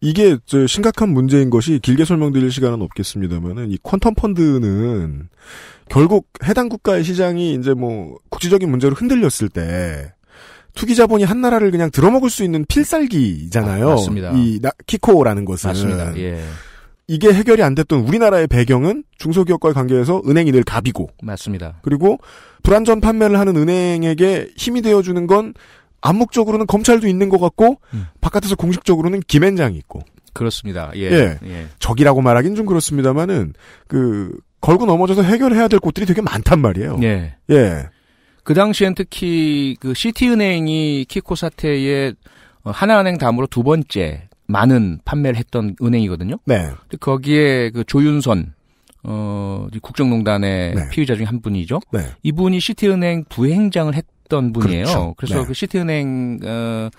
이게 저 심각한 문제인 것이 길게 설명드릴 시간은 없겠습니다만은 이 퀀텀 펀드는 결국 해당 국가의 시장이 이제 뭐 국제적인 문제로 흔들렸을 때 투기 자본이 한 나라를 그냥 들어먹을 수 있는 필살기잖아요. 아, 맞습니다. 이 나, 키코라는 것은 맞습니다. 예. 이게 해결이 안 됐던 우리나라의 배경은 중소기업과의 관계에서 은행이 늘 갑이고 맞습니다. 그리고 불안전 판매를 하는 은행에게 힘이 되어주는 건 암묵적으로는 검찰도 있는 것 같고 음. 바깥에서 공식적으로는 김앤장이 있고 그렇습니다. 예. 예. 예. 적이라고 말하긴 좀 그렇습니다만은 그 걸고 넘어져서 해결해야 될 곳들이 되게 많단 말이에요. 예. 예. 그 당시엔 특히 그 시티은행이 키코 사태에 어, 하나은행 다음으로 두 번째 많은 판매를 했던 은행이거든요. 네. 근데 거기에 그 조윤선 어 국정농단의 네. 피의자 중에 한 분이죠. 네. 이분이 시티은행 부행장을 했 했던 분이에요. 그렇죠. 그래서 네. 그 시티은행 어,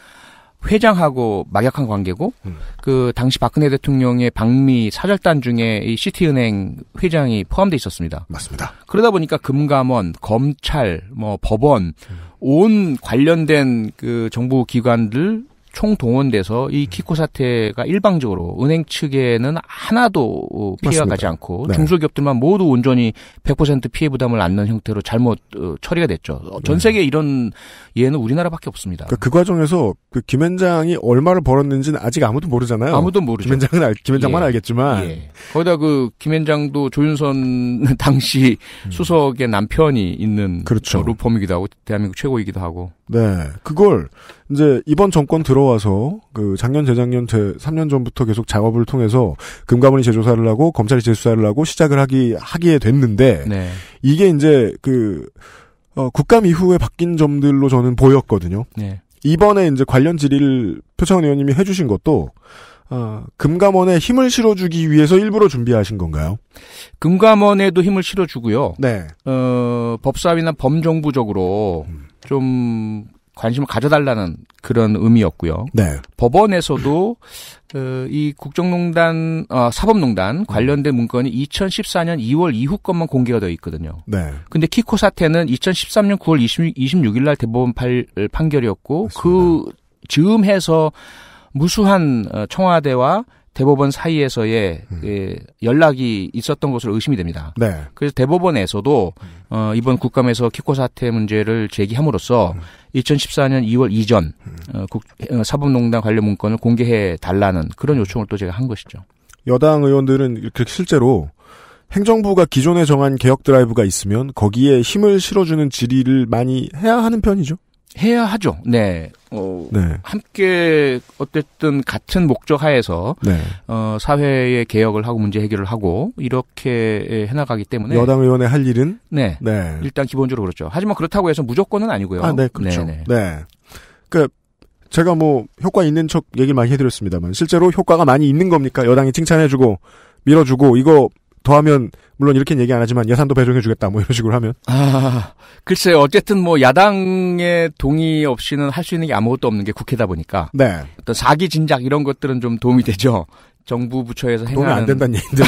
회장하고 막약한 관계고 음. 그 당시 박근혜 대통령의 방미 사절단 중에 이 시티은행 회장이 포함돼 있었습니다. 맞습니다. 그러다 보니까 금감원, 검찰, 뭐 법원 음. 온 관련된 그 정부 기관들 총동원돼서 이 음. 키코 사태가 일방적으로 은행 측에는 하나도 피해가 맞습니다. 가지 않고 네. 중소기업들만 모두 온전히 100% 피해 부담을 안는 형태로 잘못 어, 처리가 됐죠. 전 세계 네. 이런 예는 우리나라밖에 없습니다. 그그 그러니까 과정에서 그 김현장이 얼마를 벌었는지는 아직 아무도 모르잖아요. 아무도 모르죠. 김현장은 알, 김현장만 예. 알겠지만 예. 거기다 그 김현장도 조윤선 당시 음. 수석의 남편이 있는 그렇죠. 어, 루펌이기도 하고 대한민국 최고이기도 하고 네. 그걸 이제 이번 정권 들어와서 그 작년 재작년 제 3년 전부터 계속 작업을 통해서 금감원이 재조사를 하고 검찰이 재수사를 하고 시작을 하기 하기에 됐는데 네. 이게 이제 그 어, 국감 이후에 바뀐 점들로 저는 보였거든요. 네. 이번에 이제 관련 질의를 표창원 의원님이 해주신 것도 어, 금감원에 힘을 실어주기 위해서 일부러 준비하신 건가요? 금감원에도 힘을 실어주고요. 네. 어, 법사위나 범정부적으로 음. 좀 관심을 가져달라는 그런 의미였고요. 네. 법원에서도 어, 이 국정농단 어, 사법농단 관련된 문건이 2014년 2월 이후 것만 공개가 되어 있거든요. 네. 근데 키코 사태는 2013년 9월 20, 26일 날 대법원 팔, 판결이었고 그 맞습니다. 그 즈음해서 무수한 어, 청와대와 대법원 사이에서의 음. 예, 연락이 있었던 것으로 의심이 됩니다. 네. 그래서 대법원에서도 어, 이번 국감에서 키코 사태 문제를 제기함으로써 음. 2014년 2월 이전 음. 어, 국, 어, 사법농단 관련 문건을 공개해 달라는 그런 음. 요청을 또 제가 한 것이죠. 여당 의원들은 이렇게 실제로 행정부가 기존에 정한 개혁 드라이브가 있으면 거기에 힘을 실어주는 질의를 많이 해야 하는 편이죠. 해야 하죠. 네. 어, 네. 함께 어쨌든 같은 목적 하에서 네. 어, 사회의 개혁을 하고 문제 해결을 하고 이렇게 예, 해나가기 때문에 여당 의원의 할 일은 네. 네. 일단 기본적으로 그렇죠. 하지만 그렇다고 해서 무조건은 아니고요. 아, 네, 그렇죠. 네네. 네. 네. 그 제가 뭐 효과 있는 척 얘기를 많이 해드렸습니다만 실제로 효과가 많이 있는 겁니까? 여당이 칭찬해주고 밀어주고 이거 더하면 물론 이렇게는 얘기 안 하지만 예산도 배정해주겠다 뭐 이런 식으로 하면 아 글쎄 어쨌든 뭐 야당의 동의 없이는 할 수 있는 게 아무것도 없는 게 국회다 보니까 네 어떤 사기 진작 이런 것들은 좀 도움이 되죠 정부 부처에서 행하는 도움이 안 된다는 얘기인데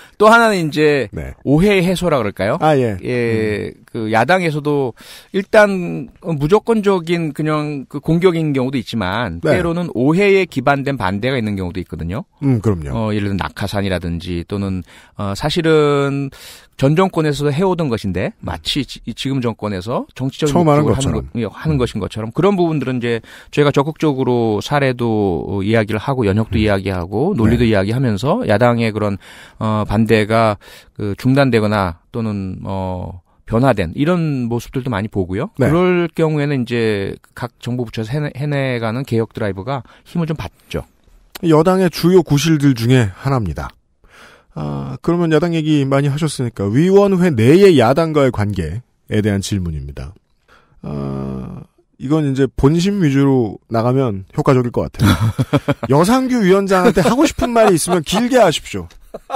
또 하나는 이제 네. 오해 해소라 그럴까요? 아 예. 예, 음. 그 야당에서도 일단 무조건적인 그냥 그 공격인 경우도 있지만 네. 때로는 오해에 기반된 반대가 있는 경우도 있거든요. 음, 그럼요. 어, 예를 들면 낙하산이라든지 또는 어, 사실은 전정권에서 해오던 것인데 음. 마치 지, 금 정권에서 정치적인 처음 하는 것처럼 하는, 것, 예, 하는 것인 것처럼 그런 부분들은 이제 저희가 적극적으로 사례도 이야기를 하고 연혁도 음. 이야기하고 논리도 네. 이야기하면서 야당의 그런 어, 반대 연대가 그 중단되거나 또는 어 변화된 이런 모습들도 많이 보고요. 네. 그럴 경우에는 이제 각 정부 부처에서 해내, 해내가는 개혁 드라이브가 힘을 좀 받죠. 여당의 주요 구실들 중에 하나입니다. 아, 그러면 야당 얘기 많이 하셨으니까 위원회 내의 야당과의 관계에 대한 질문입니다. 아, 이건 이제 본심 위주로 나가면 효과적일 것 같아요. 여상규 위원장한테 하고 싶은 말이 있으면 길게 하십시오.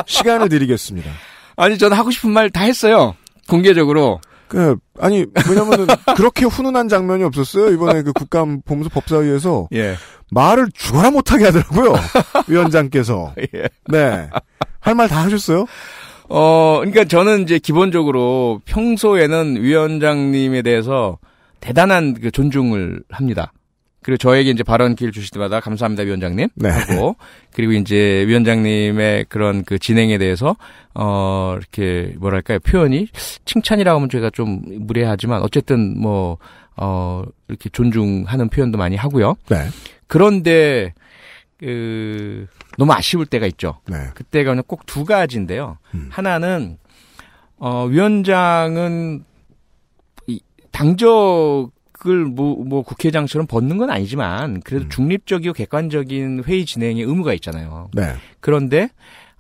시간을 드리겠습니다. 아니, 저는 하고 싶은 말 다 했어요. 공개적으로. 그, 아니, 왜냐면은, 그렇게 훈훈한 장면이 없었어요. 이번에 그 국감 보면서 법사위에서. 예. 말을 죽어라 못하게 하더라고요. 위원장께서. 예. 네. 할 말 다 하셨어요? 어, 그러니까 저는 이제 기본적으로 평소에는 위원장님에 대해서 대단한 그 존중을 합니다. 그리고 저에게 이제 발언 기회를 주실 때마다 감사합니다 위원장님 네. 하고 그리고 이제 위원장님의 그런 그 진행에 대해서 어 이렇게 뭐랄까요 표현이 칭찬이라고 하면 제가 좀 무례하지만 어쨌든 뭐어 이렇게 존중하는 표현도 많이 하고요. 네. 그런데 그 너무 아쉬울 때가 있죠. 네. 그때가 그냥 꼭두 가지인데요. 음. 하나는 어 위원장은 이, 당적 그걸 뭐, 뭐 국회의장처럼 벗는 건 아니지만 그래도 음. 중립적이고 객관적인 회의 진행의 의무가 있잖아요. 네. 그런데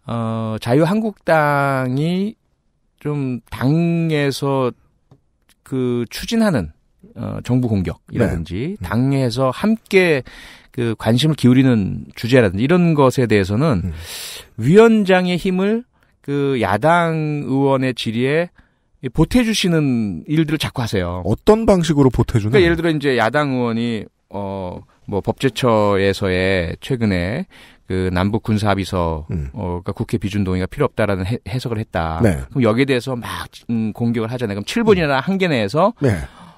어, 자유한국당이 좀 당에서 그 추진하는 어, 정부 공격이라든지 네. 음. 당에서 함께 그 관심을 기울이는 주제라든지 이런 것에 대해서는 음. 위원장의 힘을 그 야당 의원의 질의에 보태주시는 일들을 자꾸 하세요. 어떤 방식으로 보태주나? 그러니까 예를 들어 이제 야당 의원이 어 뭐 법제처에서의 최근에 그 남북 군사 합의서 음. 어, 그니까 국회 비준 동의가 필요 없다라는 해, 석을 했다. 네. 그럼 여기에 대해서 막 음, 공격을 하잖아요. 그럼 7분이나 음. 한개 내에서 네.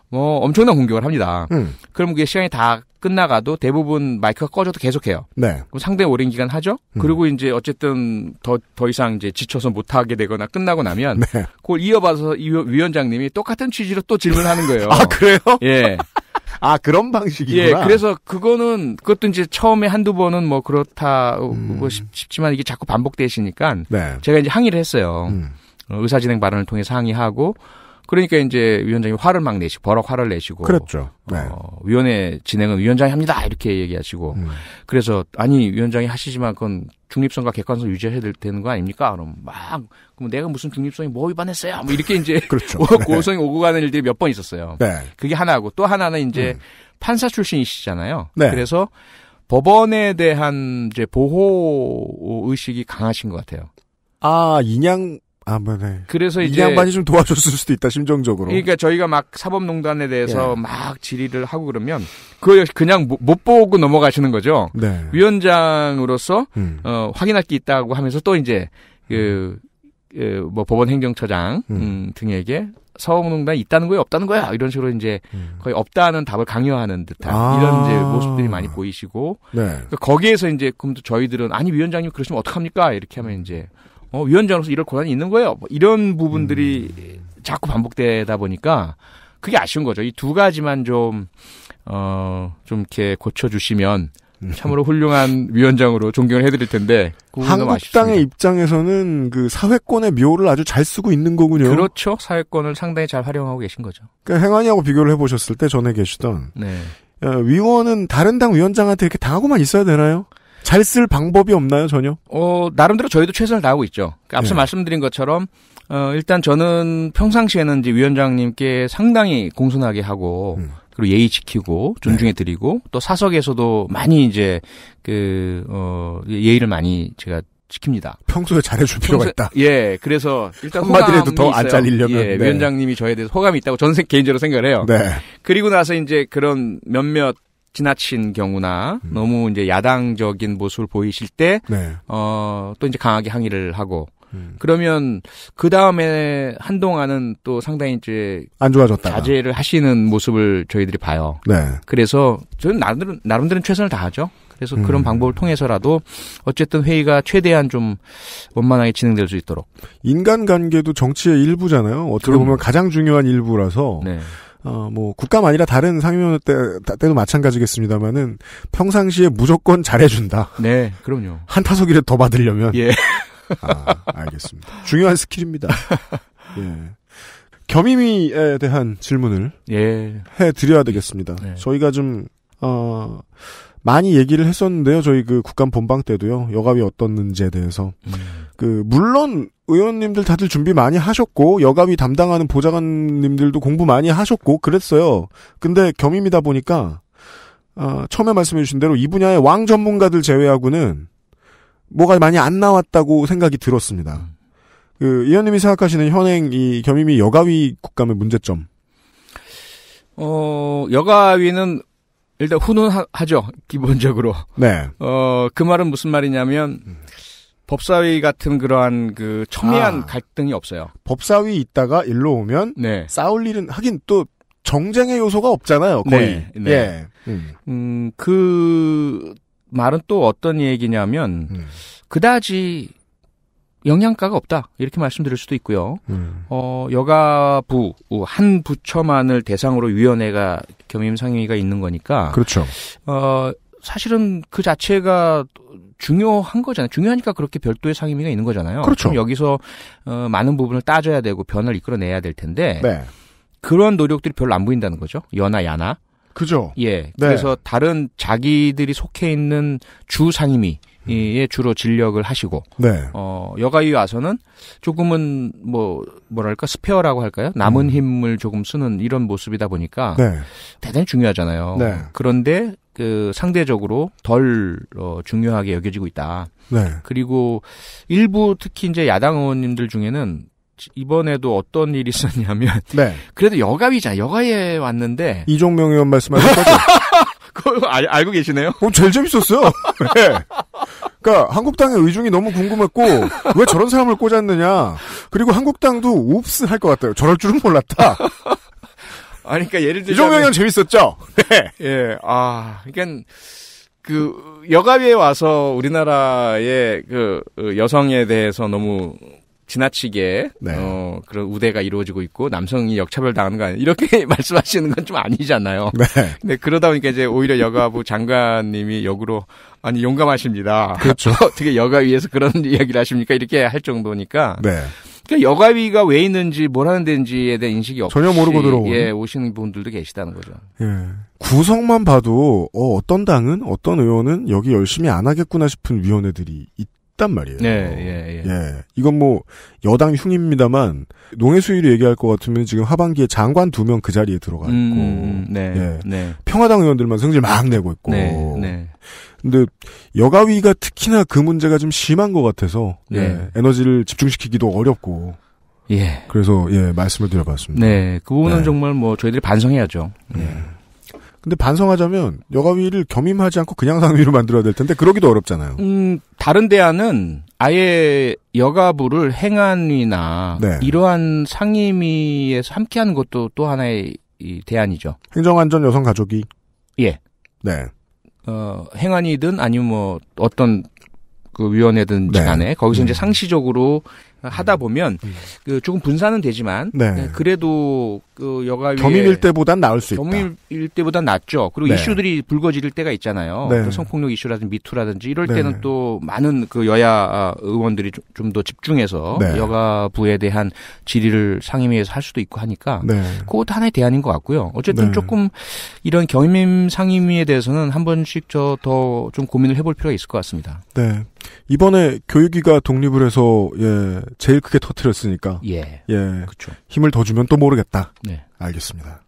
뭐 엄청난 공격을 합니다. 음. 그럼 그게 시간이 다 끝나가도 대부분 마이크가 꺼져도 계속해요. 네. 그럼 상당히 오랜 기간 하죠. 음. 그리고 이제 어쨌든 더 더 이상 이제 지쳐서 못 하게 되거나 끝나고 나면 네. 그걸 이어봐서 위원장님이 똑같은 취지로 또 질문하는 거예요. 아 그래요? 예. 아 그런 방식이구나. 예, 그래서 그거는 그것도 이제 처음에 한두 번은 뭐 그렇다 음. 싶지만 이게 자꾸 반복되시니까 네. 제가 이제 항의를 했어요. 음. 어, 의사진행 발언을 통해 상의하고 그러니까 이제 위원장이 화를 막 내시고 버럭 화를 내시고 그렇죠. 어, 네. 어, 위원회 진행은 위원장이 합니다 이렇게 얘기하시고 음. 그래서 아니 위원장이 하시지만 그건 중립성과 객관성 유지해야 될, 되는 거 아닙니까? 그럼 막 그럼 내가 무슨 중립성이 뭐 위반했어요? 뭐 이렇게 이제 그렇죠. 네. 고성이 오고 가는 일들이 몇 번 있었어요. 네. 그게 하나고 또 하나는 이제 음. 판사 출신이시잖아요. 네. 그래서 법원에 대한 이제 보호 의식이 강하신 것 같아요. 아 인양 아, 네. 그래서 이제 양반이 좀 도와줬을 수도 있다 심정적으로. 그러니까 저희가 막 사법농단에 대해서 예. 막 질의를 하고 그러면 그걸 그냥 못 보고 넘어가시는 거죠. 네. 위원장으로서 음. 어, 확인할 게 있다고 하면서 또 이제 그, 그뭐 법원 행정처장 음. 음, 등에게 사법농단 있다는 거야 없다는 거야 이런 식으로 이제 음. 거의 없다는 답을 강요하는 듯한 아. 이런 이제 모습들이 많이 보이시고 네. 그러니까 거기에서 이제 그럼 또 저희들은 아니 위원장님 그러시면 어떡합니까 이렇게 하면 이제 어, 위원장으로서 이럴 권한이 있는 거예요. 뭐 이런 부분들이 음. 자꾸 반복되다 보니까 그게 아쉬운 거죠. 이 두 가지만 좀, 어, 좀 이렇게 고쳐주시면 음. 참으로 훌륭한 위원장으로 존경을 해드릴 텐데. 한국당의 입장에서는 그 사회권의 묘를 아주 잘 쓰고 있는 거군요. 그렇죠. 사회권을 상당히 잘 활용하고 계신 거죠. 그러니까 행안위하고 비교를 해보셨을 때 전에 계시던 네. 어, 위원은 다른 당 위원장한테 이렇게 당하고만 있어야 되나요? 잘쓸 방법이 없나요 전혀? 어 나름대로 저희도 최선을 다하고 있죠. 그러니까 앞서 네. 말씀드린 것처럼 어 일단 저는 평상시에는 이제 위원장님께 상당히 공손하게 하고 음. 그리고 예의 지키고 존중해 네. 드리고 네. 또 사석에서도 많이 이제 그어 예의를 많이 제가 지킵니다. 평소에 잘해줄 필요가 평소, 있다. 예, 그래서 일단 한마디라도 더 안 잘리려면 예, 네. 위원장님이 저에 대해서 호감이 있다고 전는 개인적으로 생각을 해요. 네. 그리고 나서 이제 그런 몇몇 지나친 경우나 음. 너무 이제 야당적인 모습을 보이실 때, 네. 어, 또 이제 강하게 항의를 하고, 음. 그러면 그 다음에 한동안은 또 상당히 이제 안 좋아졌다. 자제를 하시는 모습을 저희들이 봐요. 네. 그래서 저는 나름 대로 나름대로 최선을 다하죠. 그래서 음. 그런 방법을 통해서라도 어쨌든 회의가 최대한 좀 원만하게 진행될 수 있도록 인간관계도 정치의 일부잖아요. 어떻게 보면 가장 중요한 일부라서 네. 어, 뭐, 국가만 아니라 다른 상임위원 때, 때도 마찬가지겠습니다만은, 평상시에 무조건 잘해준다. 네, 그럼요. 한 타석이라도 더 받으려면. 예. 아, 알겠습니다. 중요한 스킬입니다. 예. 겸임위에 대한 질문을. 예. 해드려야 되겠습니다. 예. 저희가 좀, 어, 많이 얘기를 했었는데요. 저희 그 국감 본방 때도요. 여가이 어떻는지에 대해서. 음. 그 물론 의원님들 다들 준비 많이 하셨고 여가위 담당하는 보좌관님들도 공부 많이 하셨고 그랬어요. 근데 겸임이다 보니까 어, 처음에 말씀해 주신 대로 이 분야의 왕 전문가들 제외하고는 뭐가 많이 안 나왔다고 생각이 들었습니다. 그 의원님이 생각하시는 현행 이 겸임이 여가위 국감의 문제점. 어 여가위는 일단 훈훈하죠 기본적으로. 네. 어 그 말은 무슨 말이냐면 음. 법사위 같은 그러한 그 첨예한 아, 갈등이 없어요. 법사위 있다가 일로 오면 네. 싸울 일은 하긴 또 정쟁의 요소가 없잖아요. 네, 거의. 네, 네. 예. 음. 음. 그 말은 또 어떤 얘기냐면 음. 그다지 영양가가 없다 이렇게 말씀드릴 수도 있고요. 음. 어 여가부 한 부처만을 대상으로 위원회가 겸임상임위가 있는 거니까. 그렇죠. 어 사실은 그 자체가 중요한 거잖아요. 중요하니까 그렇게 별도의 상임위가 있는 거잖아요. 그렇죠. 그럼 여기서 어, 많은 부분을 따져야 되고 변화를 이끌어내야 될 텐데 네. 그런 노력들이 별로 안 보인다는 거죠. 연하 야나. 그죠. 예. 네. 그래서 다른 자기들이 속해 있는 주 상임위. 에 음. 주로 진력을 하시고 네. 어 여가위 와서는 조금은 뭐 뭐랄까 스페어라고 할까요 남은 음. 힘을 조금 쓰는 이런 모습이다 보니까 네. 대단히 중요하잖아요. 네. 그런데 그 상대적으로 덜 어, 중요하게 여겨지고 있다. 네. 그리고 일부 특히 이제 야당 의원님들 중에는 이번에도 어떤 일이 있었냐면 네. 그래도 여가위자 여가에 왔는데 이종명 의원 말씀하신 거죠? 그거 알, 알고 계시네요? 어, 제일 재밌었어요. 네. 그러니까 한국당의 의중이 너무 궁금했고 왜 저런 사람을 꽂았느냐. 그리고 한국당도 옵스 할 것 같아요. 저럴 줄은 몰랐다. 아니, 그러니까 예를 들면 이종명은 재밌었죠. 네. 예. 아, 그러니까 그 여가위에 와서 우리나라의 그, 그 여성에 대해서 너무 지나치게 네. 어 그런 우대가 이루어지고 있고 남성이 역차별 당하는 거 아니에요. 이렇게 말씀하시는 건 좀 아니잖아요. 네. 근데 그러다 보니까 이제 오히려 여가부 장관님이 역으로 아니 용감하십니다. 그렇죠. 어떻게 여가 위에서 그런 이야기를 하십니까? 이렇게 할 정도니까. 네. 그러니까 여가위가 왜 있는지 뭘 하는 데인지에 대한 인식이 없이 전혀 모르고 들어오는 예, 오시는 분들도 계시다는 거죠. 예. 구성만 봐도 어, 어떤 당은 어떤 의원은 여기 열심히 안 하겠구나 싶은 위원회들이 있단 말이에요. 네, 예, 예. 예. 이건 뭐 여당 흉입니다만 농해 수위를 얘기할 것 같으면 지금 하반기에 장관 두 명 그 자리에 들어가 있고 음, 네, 예. 네. 평화당 의원들만 성질 막 내고 있고 네, 네. 근데 여가위가 특히나 그 문제가 좀 심한 것 같아서 예. 네, 에너지를 집중시키기도 어렵고 예. 그래서 예 말씀을 드려봤습니다. 네, 그 부분은 네. 정말 뭐 저희들이 반성해야죠. 네. 예. 네. 근데 반성하자면 여가위를 겸임하지 않고 그냥 상위로 만들어야 될 텐데 그러기도 어렵잖아요. 음, 다른 대안은 아예 여가부를 행안위나 네. 이러한 상임위에서 함께하는 것도 또 하나의 대안이죠. 행정안전 여성 가족이. 예. 네. 어, 행안이든 아니면 뭐 어떤 그 위원회든 네. 간에 거기서 음. 이제 상시적으로 하다 보면 음. 그 조금 분산은 되지만 네. 그래도 그 여가 겸임일 때보단 나을 수 겸임일 있다. 겸임일 때보단 낫죠. 그리고 네. 이슈들이 불거질 때가 있잖아요. 네. 그 성폭력 이슈라든지 미투라든지 이럴 네. 때는 또 많은 그 여야 아, 의원들이 좀 더 집중해서 네. 여가부에 대한 질의를 상임위에서 할 수도 있고 하니까 네. 그것도 하나의 대안인 것 같고요. 어쨌든 조금 이런 겸임 상임위에 대해서는 한 번씩 저 더 좀 고민을 해볼 필요가 있을 것 같습니다. 네. 이번에 교육위가 독립을 해서 예 제일 크게 터트렸으니까 예, 예 그쵸. 힘을 더 주면 또 모르겠다 알겠습니다.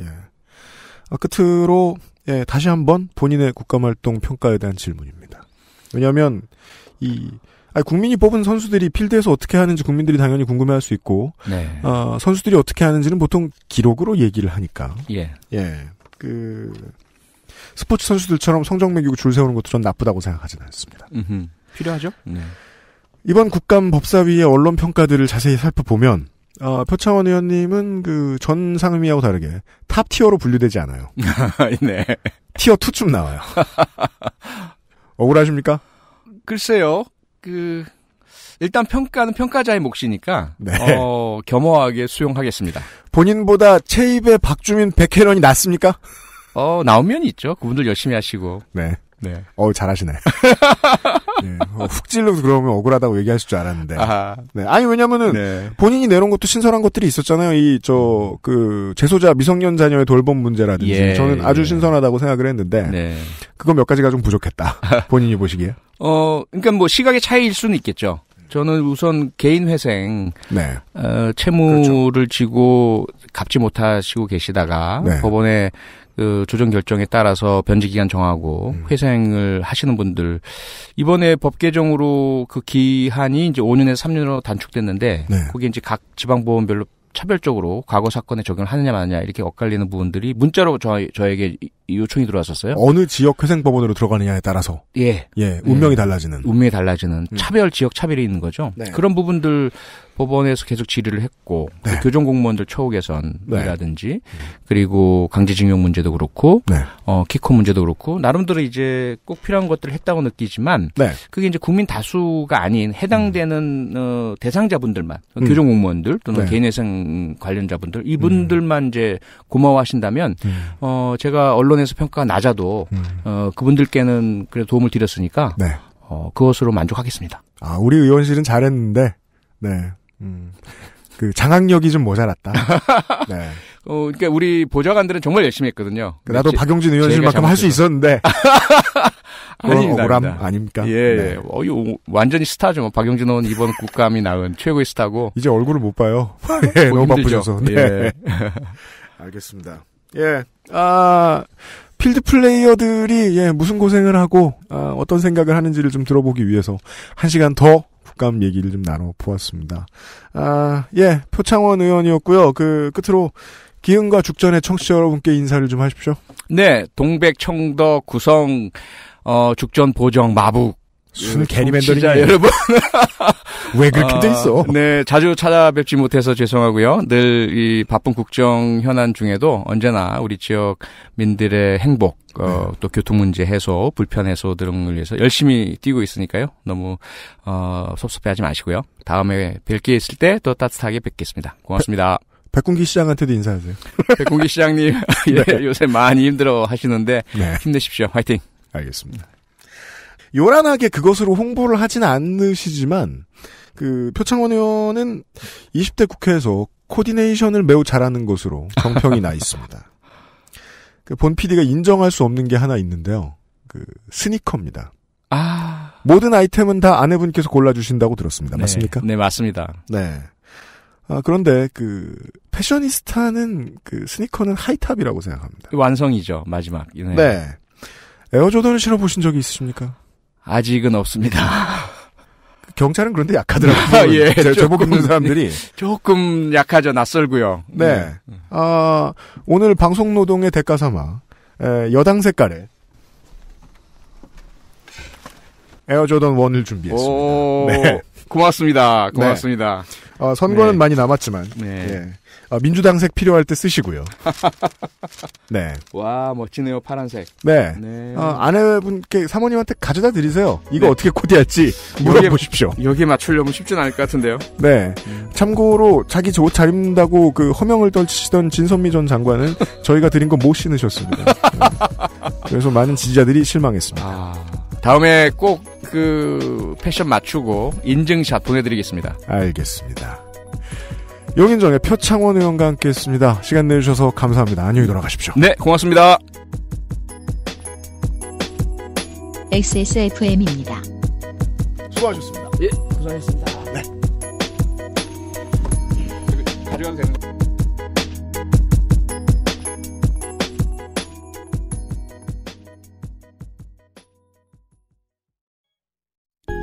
예. 아, 끝으로 예, 다시 한번 본인의 국가활동 평가에 대한 질문입니다. 왜냐하면 이아 국민이 뽑은 선수들이 필드에서 어떻게 하는지 국민들이 당연히 궁금해할 수 있고 네. 어, 선수들이 어떻게 하는지는 보통 기록으로 얘기를 하니까 예. 예. 그 스포츠 선수들처럼 성적 매기고 줄 세우는 것도 전 나쁘다고 생각하지는 않습니다. 음흠. 필요하죠. 네. 이번 국감 법사위의 언론 평가들을 자세히 살펴보면 어, 표창원 의원님은 그 전 상임위하고 다르게 탑 티어로 분류되지 않아요. 네. 티어 2쯤 나와요. 억울하십니까? 글쎄요. 그 일단 평가는 평가자의 몫이니까 네. 어, 겸허하게 수용하겠습니다. 본인보다 체입의 박주민 백혜런이 낫습니까? 어 나오면 있죠. 그분들 열심히 하시고. 네. 네. 어 잘하시네. 네. 어, 훅찔러 그러면 억울하다고 얘기하실 줄 알았는데. 아 네. 아니 왜냐면은 네. 본인이 내놓은 것도 신선한 것들이 있었잖아요. 이 저그 음. 재소자 미성년 자녀의 돌봄 문제라든지 예. 저는 아주 신선하다고 생각을 했는데 네. 그거 몇 가지가 좀 부족했다. 본인이 보시기에. 어, 그러니까 뭐 시각의 차이일 수는 있겠죠. 저는 우선 개인 회생 네. 어, 채무를 그렇죠. 지고 갚지 못하시고 계시다가 네. 법원에 그 조정 결정에 따라서 변제 기간 정하고 음. 회생을 하시는 분들 이번에 법 개정으로 그 기한이 이제 5년에서 3년으로 단축됐는데 네. 거기 이제 각 지방 보험별로 차별적으로 과거 사건에 적용을 하느냐 마느냐 이렇게 엇갈리는 부분들이 문자로 저, 저에게 요청이 들어왔었어요. 어느 지역 회생법원으로 들어가느냐에 따라서 예, 예 운명이 예. 달라지는 운명이 달라지는 음. 차별 지역 차별이 있는 거죠. 네. 그런 부분들 법원에서 계속 질의를 했고 네. 그 교정 공무원들 처우 개선이라든지 네. 그리고 강제징용 문제도 그렇고 네. 어 키코 문제도 그렇고 나름대로 이제 꼭 필요한 것들을 했다고 느끼지만 네. 그게 이제 국민 다수가 아닌 해당되는 음. 어 대상자분들만 그 음. 교정 공무원들 또는 네. 개인회생 관련자분들 음. 이분들만 음. 이제 고마워하신다면 음. 어 제가 언론에서 평가가 낮아도 음. 어 그분들께는 그래 도움을 도 드렸으니까 네. 어 그것으로 만족하겠습니다. 아 우리 의원실은 잘했는데 네. 음. 그 장악력이 좀 모자랐다. 네. 어, 그러니까 우리 보좌관들은 정말 열심히 했거든요. 그 나도 그렇지. 박용진 의원실만큼 할 수 있었는데. 아닙니다. 오람 아닙니까? 예, 네. 예. 어, 이 완전히 스타죠. 뭐 박용진 의원 이번 국감이 나은 최고의 스타고. 이제 얼굴을 못 봐요. 예, 너무 힘들죠. 바쁘셔서. 네. 예. 알겠습니다. 예, 아 필드 플레이어들이 예 무슨 고생을 하고 아, 어떤 생각을 하는지를 좀 들어보기 위해서 한 시간 더 가까 얘기를 좀 나눠보았습니다. 아, 예, 표창원 의원이었고요. 그 끝으로 기흥과 죽전의 청취자 여러분께 인사를 좀 하십시오. 네, 동백, 청덕, 구성, 어, 죽전, 보정, 마북. 순 그 개리맨더링. 여러분. 왜 그렇게 어, 돼 있어? 네, 자주 찾아뵙지 못해서 죄송하고요. 늘 이 바쁜 국정 현안 중에도 언제나 우리 지역 민들의 행복, 어, 네. 또 교통 문제 해소, 불편 해소 등을 위해서 열심히 뛰고 있으니까요. 너무 어, 섭섭해하지 마시고요. 다음에 뵐 게 있을 때 또 따뜻하게 뵙겠습니다. 고맙습니다. 배... 백군기 시장한테도 인사하세요. 백군기 시장님, 예, 네. 요새 많이 힘들어 하시는데 네. 힘내십시오. 화이팅. 알겠습니다. 요란하게 그것으로 홍보를 하지는 않으시지만 그 표창원 의원은 20대 국회에서 코디네이션을 매우 잘하는 것으로 정평이 나 있습니다. 그본 PD가 인정할 수 없는 게 하나 있는데요. 그 스니커입니다. 아 모든 아이템은 다 아내분께서 골라주신다고 들었습니다. 네. 맞습니까? 네 맞습니다. 네. 아, 그런데 그 패셔니스타는 그 스니커는 하이탑이라고 생각합니다. 완성이죠 마지막. 네. 네. 에어조던을 신어보신 적이 있으십니까? 아직은 없습니다. 경찰은 그런데 약하더라고요. 아, 예, 제가 조금, 있는 사람들이 예, 조금 약하죠. 낯설고요. 네. 음. 아, 오늘 방송 노동의 대가 삼아 에, 여당 색깔의 에어조던 원을 준비했습니다. 오, 네. 고맙습니다. 네. 고맙습니다. 네. 어, 선거는 네. 많이 남았지만 네. 예. 어, 민주당색 필요할 때 쓰시고요. 네. 와 멋지네요 파란색. 네. 네. 어, 아내분께 사모님한테 가져다 드리세요. 이거 네. 어떻게 코디할지 물어보십시오. 여기에, 맞추려면 쉽진 않을 것 같은데요. 네. 음. 참고로 자기 저옷차 입는다고 그 허명을 떨치시던 진선미 전 장관은 저희가 드린 거 못 신으셨습니다. 네. 그래서 많은 지지자들이 실망했습니다. 아... 다음에 꼭 그 패션 맞추고 인증샷 보내드리겠습니다. 알겠습니다. 용인정의 표창원 의원과 함께했습니다. 시간 내주셔서 감사합니다. 안녕히 돌아가십시오. 네, 고맙습니다. XSFM입니다. 수고하셨습니다. 예, 고생하셨습니다. 네. 가져가도 네. 되는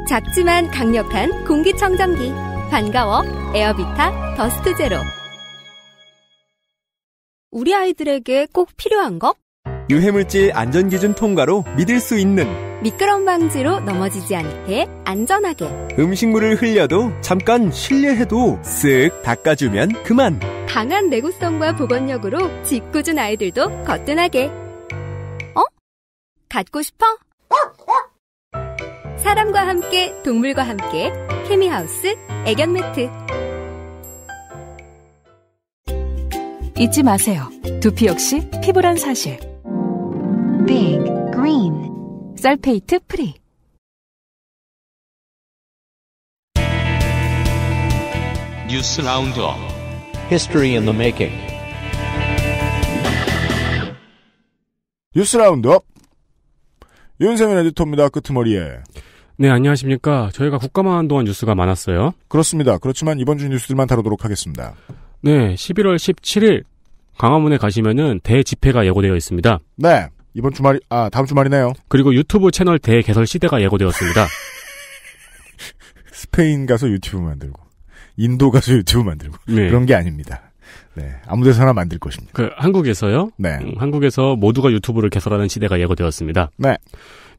작지만 강력한 공기청정기 반가워 에어비타 더스트 제로 우리 아이들에게 꼭 필요한 것? 유해물질 안전기준 통과로 믿을 수 있는 미끄럼 방지로 넘어지지 않게 안전하게 음식물을 흘려도 잠깐 실례해도 쓱 닦아주면 그만 강한 내구성과 보건력으로 짓궂은 아이들도 거뜬하게 어? 갖고 싶어? 사람과 함께 동물과 함께 케미하우스 애견 매트 잊지 마세요. 두피 역시 피부란 사실. Big Green 설페이트 프리 뉴스 라운드업 History in the Making 뉴스 라운드업 윤세민 에디터입니다. 끄머리에 네, 안녕하십니까. 저희가 국가만 한동안 뉴스가 많았어요. 그렇습니다. 그렇지만 이번 주 뉴스들만 다루도록 하겠습니다. 네, 11월 17일 강화문에 가시면은 대집회가 예고되어 있습니다. 네. 이번 주말, 이 아, 다음 주말이네요. 그리고 유튜브 채널 대개설 시대가 예고되었습니다. 스페인 가서 유튜브 만들고, 인도 가서 유튜브 만들고, 네. 그런 게 아닙니다. 네, 아무데서나 만들 것입니다. 그 한국에서요? 네. 음, 한국에서 모두가 유튜브를 개설하는 시대가 예고되었습니다. 네.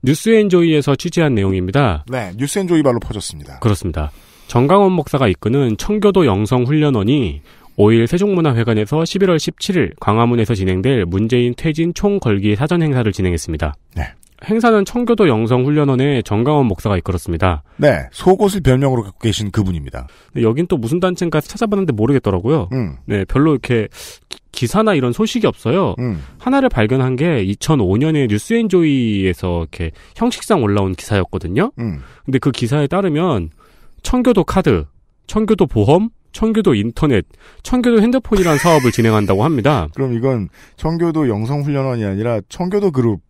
뉴스앤조이에서 취재한 내용입니다. 네, 뉴스앤조이 발로 퍼졌습니다. 그렇습니다. 정강원 목사가 이끄는 청교도 영성훈련원이 5일 세종문화회관에서 11월 17일 광화문에서 진행될 문재인 퇴진 총궐기 사전행사를 진행했습니다. 네. 행사는 청교도 영성훈련원의 정강원 목사가 이끌었습니다. 네, 속옷을 별명으로 갖고 계신 그분입니다. 여긴 또 무슨 단체인가 찾아봤는데 모르겠더라고요. 음. 네, 별로 이렇게 기사나 이런 소식이 없어요. 음. 하나를 발견한 게 2005년에 뉴스앤조이에서 이렇게 형식상 올라온 기사였거든요. 음. 근데 그 기사에 따르면 청교도 카드, 청교도 보험, 청교도 인터넷, 청교도 핸드폰이라는 사업을 진행한다고 합니다. 그럼 이건 청교도 영성훈련원이 아니라 청교도 그룹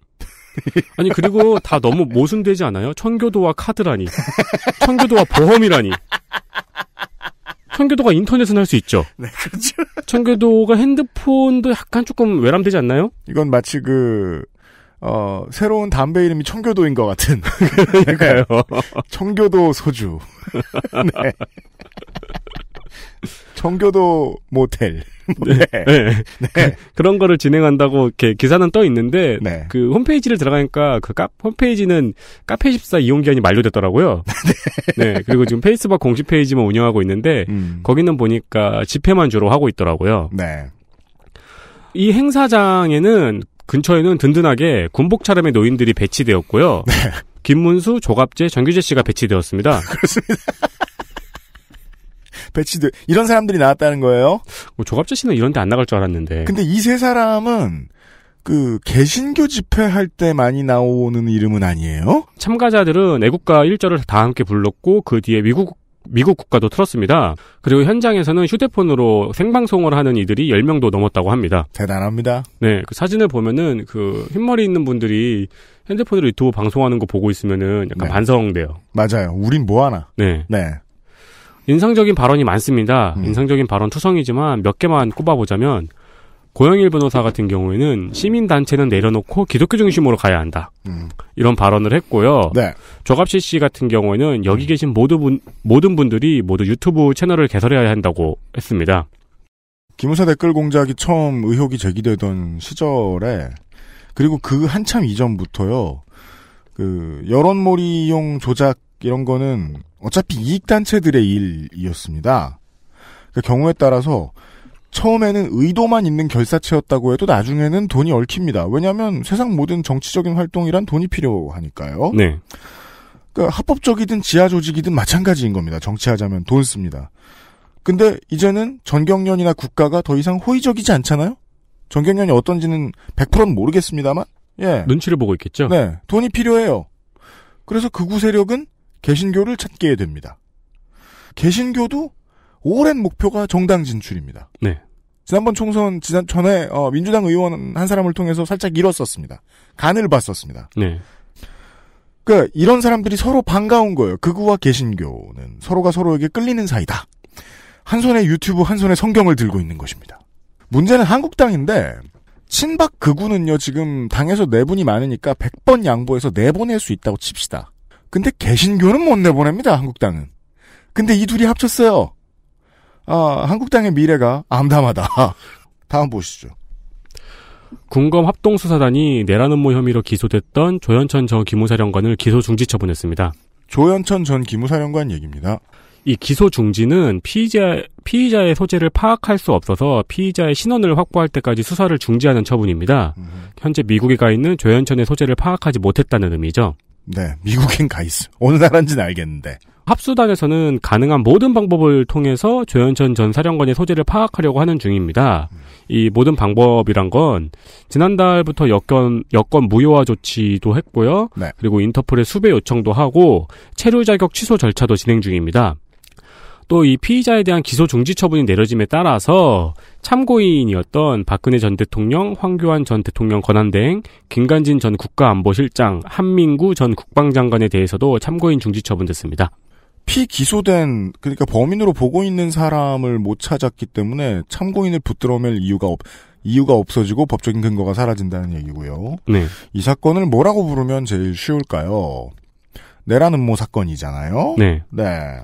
아니 그리고 다 너무 모순되지 않아요? 청교도와 카드라니, 청교도와 보험이라니. 청교도가 인터넷은 할 수 있죠. 네, 그렇죠. 청교도가 핸드폰도 약간 조금 외람되지 않나요? 이건 마치 그 어, 새로운 담배 이름이 청교도인 것 같은. 그러니까요. 청교도 소주. 네. 청교도 모텔. 네. 네. 네. 그, 런 거를 진행한다고 이렇게 기사는 떠 있는데 네. 그 홈페이지를 들어가니까 그 카, 홈페이지는 카페 14 이용 기한이 만료됐더라고요. 네. 그리고 지금 페이스북 공식 페이지만 운영하고 있는데 음. 거기는 보니까 집회만 주로 하고 있더라고요. 네. 이 행사장에는 근처에는 든든하게 군복 차림의 노인들이 배치되었고요. 김문수, 조갑재, 정규재 씨가 배치되었습니다. 그렇습니다. 배치돼 이런 사람들이 나왔다는 거예요. 뭐 조갑재 씨는 이런데 안 나갈 줄 알았는데. 근데 이 세 사람은 그 개신교 집회할 때 많이 나오는 이름은 아니에요. 참가자들은 애국가 1절을 다 함께 불렀고 그 뒤에 미국 미국 국가도 틀었습니다. 그리고 현장에서는 휴대폰으로 생방송을 하는 이들이 10명도 넘었다고 합니다. 대단합니다. 네, 그 사진을 보면은 그 흰머리 있는 분들이 핸드폰으로 유튜브 방송하는 거 보고 있으면은 약간 네. 반성돼요. 맞아요. 우린 뭐 하나. 네. 네. 인상적인 발언이 많습니다. 음. 인상적인 발언 투성이지만 몇 개만 꼽아보자면 고영일 변호사 같은 경우에는 시민단체는 내려놓고 기독교 중심으로 가야 한다. 음. 이런 발언을 했고요. 네. 조갑시 씨 같은 경우에는 여기 음. 계신 모든, 분, 모든 분들이 모두 유튜브 채널을 개설해야 한다고 했습니다. 기무사 댓글 공작이 처음 의혹이 제기되던 시절에 그리고 그 한참 이전부터요. 그 여론몰이용 조작 이런 거는 어차피 이익단체들의 일이었습니다. 그 경우에 따라서 처음에는 의도만 있는 결사체였다고 해도 나중에는 돈이 얽힙니다. 왜냐하면 세상 모든 정치적인 활동이란 돈이 필요하니까요. 네. 그 합법적이든 지하 조직이든 마찬가지인 겁니다. 정치하자면 돈 씁니다. 근데 이제는 전경련이나 국가가 더 이상 호의적이지 않잖아요. 전경련이 어떤지는 100%는 모르겠습니다만. 예. 눈치를 보고 있겠죠. 네. 돈이 필요해요. 그래서 극우 세력은 개신교를 찾게 됩니다. 개신교도 오랜 목표가 정당 진출입니다. 네. 지난번 총선 지난 전에 어, 민주당 의원 한 사람을 통해서 살짝 잃었었습니다. 간을 봤었습니다. 네. 그 이런 사람들이 서로 반가운 거예요. 극우와 개신교는 서로가 서로에게 끌리는 사이다. 한 손에 유튜브, 한 손에 성경을 들고 있는 것입니다. 문제는 한국당인데 친박 극우는요 지금 당에서 내분이 많으니까 100번 양보해서 내보낼 수 있다고 칩시다. 근데 개신교는 못 내보냅니다. 한국당은. 근데 이 둘이 합쳤어요. 아, 한국당의 미래가 암담하다. 다음 보시죠. 군검 합동수사단이 내란 음모 혐의로 기소됐던 조현천 전 기무사령관을 기소 중지 처분했습니다. 조현천 전 기무사령관 얘기입니다. 이 기소 중지는 피의자, 피의자의 소재를 파악할 수 없어서 피의자의 신원을 확보할 때까지 수사를 중지하는 처분입니다. 음. 현재 미국에 가 있는 조현천의 소재를 파악하지 못했다는 의미죠. 네, 미국엔 가 있어. 어느 나라인지는 알겠는데. 합수단에서는 가능한 모든 방법을 통해서 조현천 전 사령관의 소재를 파악하려고 하는 중입니다. 이 모든 방법이란 건 지난달부터 여권 여권 무효화 조치도 했고요. 네. 그리고 인터폴에 수배 요청도 하고 체류 자격 취소 절차도 진행 중입니다. 또이 피의자에 대한 기소 중지 처분이 내려짐에 따라서 참고인이었던 박근혜 전 대통령, 황교안 전 대통령 권한대행, 김관진 전 국가안보실장, 한민구 전 국방장관에 대해서도 참고인 중지 처분됐습니다. 피기소된 그러니까 범인으로 보고 있는 사람을 못 찾았기 때문에 참고인을 붙들어맬 이유가 없 이유가 없어지고 법적인 근거가 사라진다는 얘기고요. 네. 이 사건을 뭐라고 부르면 제일 쉬울까요? 내란 음모 사건이잖아요. 네. 네.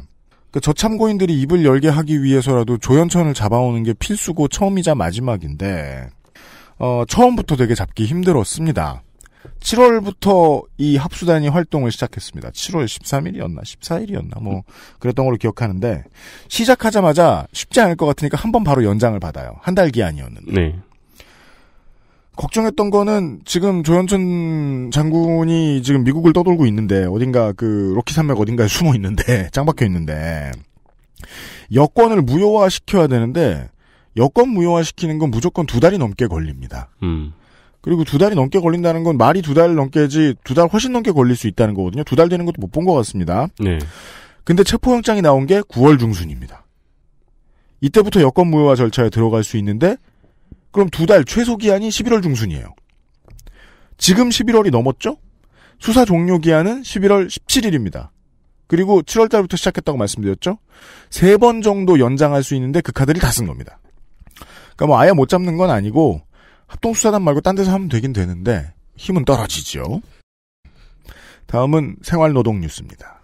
그 저참고인들이 입을 열게 하기 위해서라도 조현천을 잡아오는 게 필수고 처음이자 마지막인데 어, 처음부터 되게 잡기 힘들었습니다. 7월부터 이 합수단이 활동을 시작했습니다. 7월 13일이었나 14일이었나 뭐 그랬던 걸로 기억하는데 시작하자마자 쉽지 않을 것 같으니까 한 번 바로 연장을 받아요. 한 달 기한이었는데. 네. 걱정했던 거는 지금 조현천 장군이 지금 미국을 떠돌고 있는데 어딘가 그 로키 산맥 어딘가에 숨어 있는데 짱박혀 있는데 여권을 무효화 시켜야 되는데 여권 무효화 시키는 건 무조건 두 달이 넘게 걸립니다. 음. 그리고 두 달이 넘게 걸린다는 건 말이 두 달 넘게지 두 달 훨씬 넘게 걸릴 수 있다는 거거든요. 두 달 되는 것도 못 본 것 같습니다. 네. 근데 체포영장이 나온 게 9월 중순입니다. 이때부터 여권 무효화 절차에 들어갈 수 있는데 그럼 두 달 최소 기한이 11월 중순이에요. 지금 11월이 넘었죠? 수사 종료 기한은 11월 17일입니다. 그리고 7월달부터 시작했다고 말씀드렸죠? 세 번 정도 연장할 수 있는데 그 카드를 다 쓴 겁니다. 그러니까 뭐 아예 못 잡는 건 아니고 합동수사단 말고 딴 데서 하면 되긴 되는데 힘은 떨어지죠. 다음은 생활노동 뉴스입니다.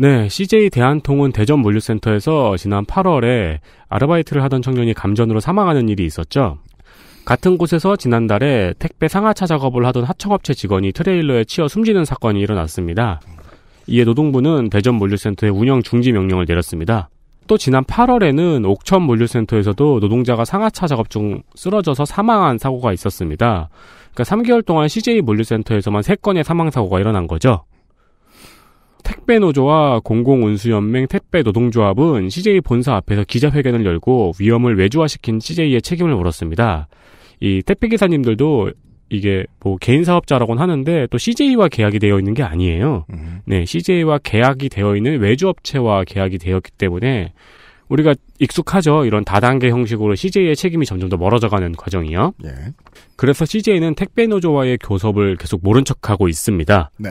네, CJ 대한통운 대전물류센터에서 지난 8월에 아르바이트를 하던 청년이 감전으로 사망하는 일이 있었죠. 같은 곳에서 지난달에 택배 상하차 작업을 하던 하청업체 직원이 트레일러에 치여 숨지는 사건이 일어났습니다. 이에 노동부는 대전물류센터에 운영 중지 명령을 내렸습니다. 또 지난 8월에는 옥천 물류센터에서도 노동자가 상하차 작업 중 쓰러져서 사망한 사고가 있었습니다. 그러니까 3개월 동안 CJ 물류센터에서만 3건의 사망 사고가 일어난 거죠. 택배 노조와 공공운수연맹 택배 노동조합은 CJ 본사 앞에서 기자회견을 열고 위험을 외주화시킨 CJ의 책임을 물었습니다. 이 택배 기사님들도 이게 뭐 개인 사업자라고는 하는데 또 CJ와 계약이 되어 있는 게 아니에요. 음. 네, CJ와 계약이 되어 있는 외주업체와 계약이 되었기 때문에 우리가 익숙하죠. 이런 다단계 형식으로 CJ의 책임이 점점 더 멀어져가는 과정이요. 예. 그래서 CJ는 택배 노조와의 교섭을 계속 모른 척하고 있습니다. 네.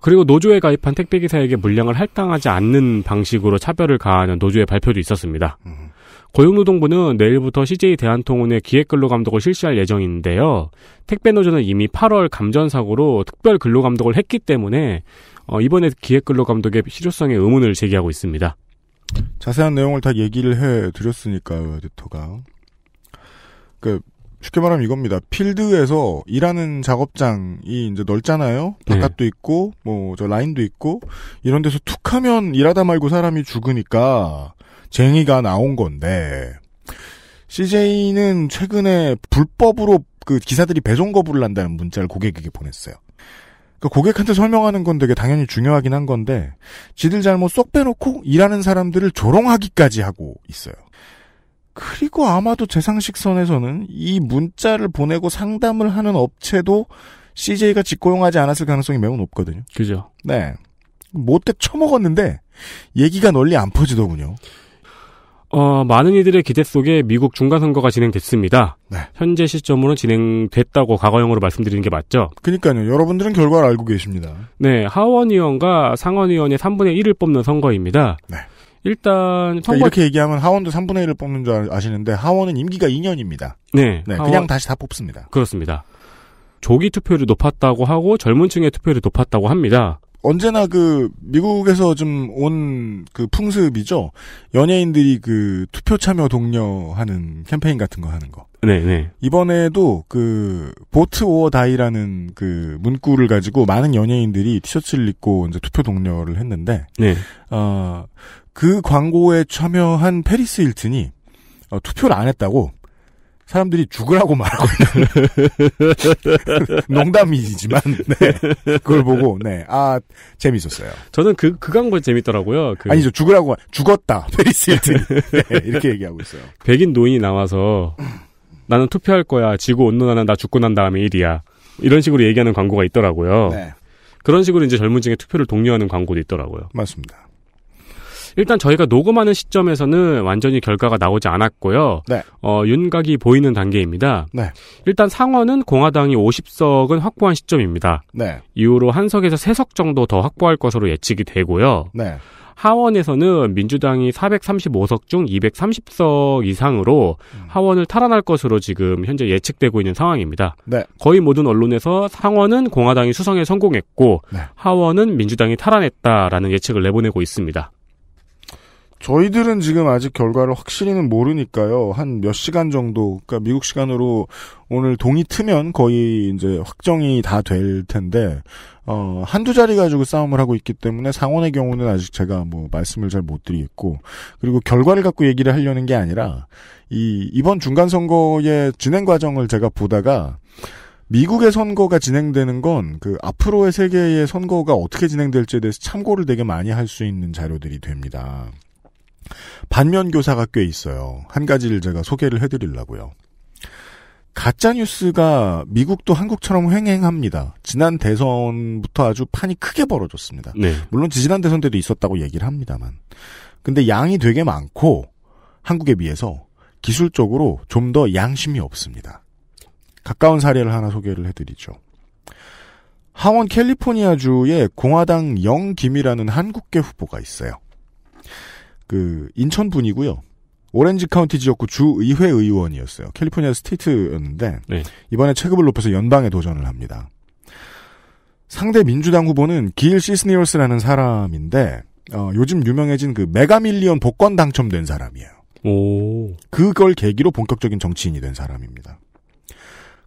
그리고 노조에 가입한 택배기사에게 물량을 할당하지 않는 방식으로 차별을 가하는 노조의 발표도 있었습니다. 음. 고용노동부는 내일부터 CJ 대한통운의 기획근로감독을 실시할 예정인데요. 택배노조는 이미 8월 감전사고로 특별 근로감독을 했기 때문에 어, 이번에 기획근로감독의 실효성에 의문을 제기하고 있습니다. 자세한 내용을 다 얘기를 해드렸으니까요, 에디터가. 그, 쉽게 말하면 이겁니다. 필드에서 일하는 작업장이 이제 넓잖아요. 네. 바깥도 네. 있고 뭐 저 라인도 있고 이런 데서 툭하면 일하다 말고 사람이 죽으니까 쟁의가 나온 건데 CJ는 최근에 불법으로 그 기사들이 배송 거부를 한다는 문자를 고객에게 보냈어요. 그 고객한테 설명하는 건 되게 당연히 중요하긴 한 건데 지들 잘못 쏙 빼놓고 일하는 사람들을 조롱하기까지 하고 있어요. 그리고 아마도 제 상식선에서는 이 문자를 보내고 상담을 하는 업체도 CJ가 직고용하지 않았을 가능성이 매우 높거든요. 그죠. 네. 못돼 처먹었는데 얘기가 널리 안 퍼지더군요. 어, 많은 이들의 기대 속에 미국 중간선거가 진행됐습니다. 네. 현재 시점으로 진행됐다고 과거형으로 말씀드리는 게 맞죠? 그니까요. 여러분들은 결과를 알고 계십니다. 네. 하원의원과 상원의원의 3분의 1을 뽑는 선거입니다. 네. 일단 선거 이렇게 얘기하면 하원도 3분의 1을 뽑는 줄 아, 아시는데 하원은 임기가 2년입니다. 네, 네 하원... 그냥 다시 다 뽑습니다. 그렇습니다. 조기 투표율이 높았다고 하고 젊은층의 투표율이 높았다고 합니다. 언제나 그 미국에서 좀 온 그 풍습이죠. 연예인들이 그 투표 참여 독려하는 캠페인 같은 거 하는 거. 네네. 네. 이번에도 그 보트 오어 다이라는 그 문구를 가지고 많은 연예인들이 티셔츠를 입고 이제 투표 독려를 했는데, 네. 어그 광고에 참여한 페리스 일튼이 어, 투표를 안 했다고 사람들이 죽으라고 말하고 있는 농담이지만 네. 그걸 보고 네아 재밌었어요. 저는 그 그 광고 재밌더라고요. 그... 아니죠 죽으라고 죽었다 페리스 일튼 네, 이렇게 얘기하고 있어요. 백인 노인이 나와서 나는 투표할 거야 지구 온난화는 나 죽고 난 다음에 일이야 이런 식으로 얘기하는 광고가 있더라고요. 네. 그런 식으로 이제 젊은 층에 투표를 독려하는 광고도 있더라고요. 맞습니다. 일단 저희가 녹음하는 시점에서는 완전히 결과가 나오지 않았고요. 네. 어, 윤곽이 보이는 단계입니다. 네. 일단 상원은 공화당이 50석은 확보한 시점입니다. 네. 이후로 한 석에서 세 석 정도 더 확보할 것으로 예측이 되고요. 네. 하원에서는 민주당이 435석 중 230석 이상으로 음. 하원을 탈환할 것으로 지금 현재 예측되고 있는 상황입니다. 네. 거의 모든 언론에서 상원은 공화당이 수성에 성공했고 네. 하원은 민주당이 탈환했다라는 예측을 내보내고 있습니다. 저희들은 지금 아직 결과를 확실히는 모르니까요. 한 몇 시간 정도, 그러니까 미국 시간으로 오늘 동이 트면 거의 이제 확정이 다 될 텐데, 어, 한두 자리 가지고 싸움을 하고 있기 때문에 상원의 경우는 아직 제가 뭐 말씀을 잘 못 드리겠고, 그리고 결과를 갖고 얘기를 하려는 게 아니라, 이, 이번 중간선거의 진행 과정을 제가 보다가, 미국의 선거가 진행되는 건 그 앞으로의 세계의 선거가 어떻게 진행될지에 대해서 참고를 되게 많이 할 수 있는 자료들이 됩니다. 반면 교사가 꽤 있어요. 한 가지를 제가 소개를 해드리려고요. 가짜 뉴스가 미국도 한국처럼 횡행합니다. 지난 대선부터 아주 판이 크게 벌어졌습니다. 네. 물론 지지난 대선 때도 있었다고 얘기를 합니다만, 근데 양이 되게 많고 한국에 비해서 기술적으로 좀 더 양심이 없습니다. 가까운 사례를 하나 소개를 해드리죠. 하원 캘리포니아주의 공화당 영김이라는 한국계 후보가 있어요. 그 인천 분이고요. 오렌지 카운티 지역구 주의회 의원이었어요. 캘리포니아 스테이트였는데 네. 이번에 체급을 높여서 연방에 도전을 합니다. 상대 민주당 후보는 길 시스니얼스라는 사람인데 어, 요즘 유명해진 그 메가밀리언 복권 당첨된 사람이에요. 오. 그걸 계기로 본격적인 정치인이 된 사람입니다.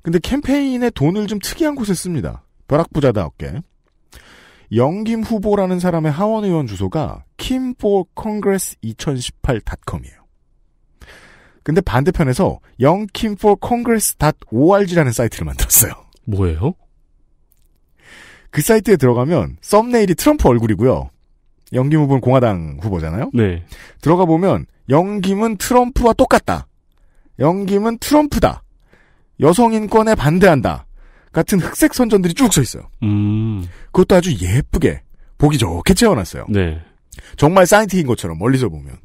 근데 캠페인에 돈을 좀 특이한 곳에 씁니다. 벼락부자다 어깨. 영김 후보라는 사람의 하원 의원 주소가 kimforcongress2018.com이에요. 근데 반대편에서 youngkimforcongress.org라는 사이트를 만들었어요. 뭐예요? 그 사이트에 들어가면 썸네일이 트럼프 얼굴이고요. 영김 후보는 공화당 후보잖아요. 네. 들어가 보면 영김은 트럼프와 똑같다. 영김은 트럼프다. 여성인권에 반대한다. 같은 흑색 선전들이 쭉 서 있어요. 음. 그것도 아주 예쁘게 보기 좋게 채워놨어요. 네. 정말 사이트인 것처럼 멀리서 보면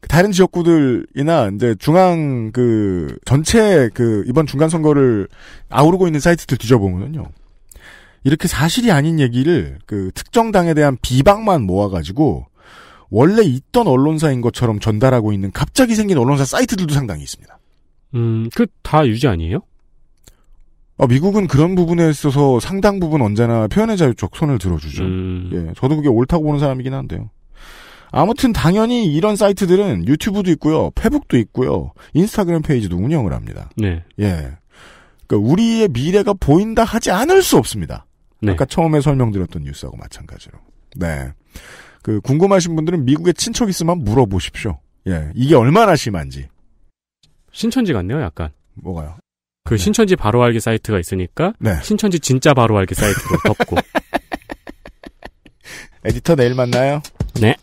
그 다른 지역구들이나 이제 중앙 그 전체 그 이번 중간 선거를 아우르고 있는 사이트들 뒤져보면요. 이렇게 사실이 아닌 얘기를 그 특정 당에 대한 비방만 모아가지고 원래 있던 언론사인 것처럼 전달하고 있는 갑자기 생긴 언론사 사이트들도 상당히 있습니다. 음, 그 다 유지 아니에요? 어, 미국은 그런 부분에 있어서 상당 부분 언제나 표현의 자유 쪽 손을 들어주죠. 음. 예, 저도 그게 옳다고 보는 사람이긴 한데요. 아무튼 당연히 이런 사이트들은 유튜브도 있고요, 페북도 있고요, 인스타그램 페이지도 운영을 합니다. 네. 예. 그러니까 우리의 미래가 보인다 하지 않을 수 없습니다. 네. 아까 처음에 설명드렸던 뉴스하고 마찬가지로. 네. 그 궁금하신 분들은 미국에 친척 있으면 물어보십시오. 예. 이게 얼마나 심한지. 신천지 같네요, 약간. 뭐가요? 그 네. 신천지 바로 알기 사이트가 있으니까 네. 신천지 진짜 바로 알기 사이트로 덮고 에디터 내일 만나요. 네.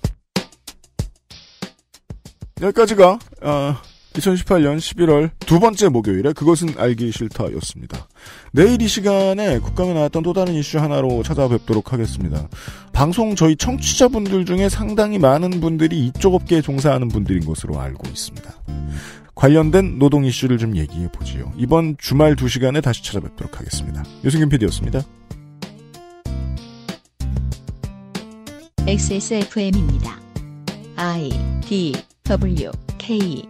여기까지가 어, 2018년 11월 두 번째 목요일에 그것은 알기 싫다였습니다. 내일 이 시간에 국감에 나왔던 또 다른 이슈 하나로 찾아뵙도록 하겠습니다. 방송 저희 청취자분들 중에 상당히 많은 분들이 이쪽 업계에 종사하는 분들인 것으로 알고 있습니다. 관련된 노동 이슈를 좀 얘기해 보지요. 이번 주말 2시간에 다시 찾아뵙도록 하겠습니다. 유승균 PD였습니다. XSFM입니다. I D W K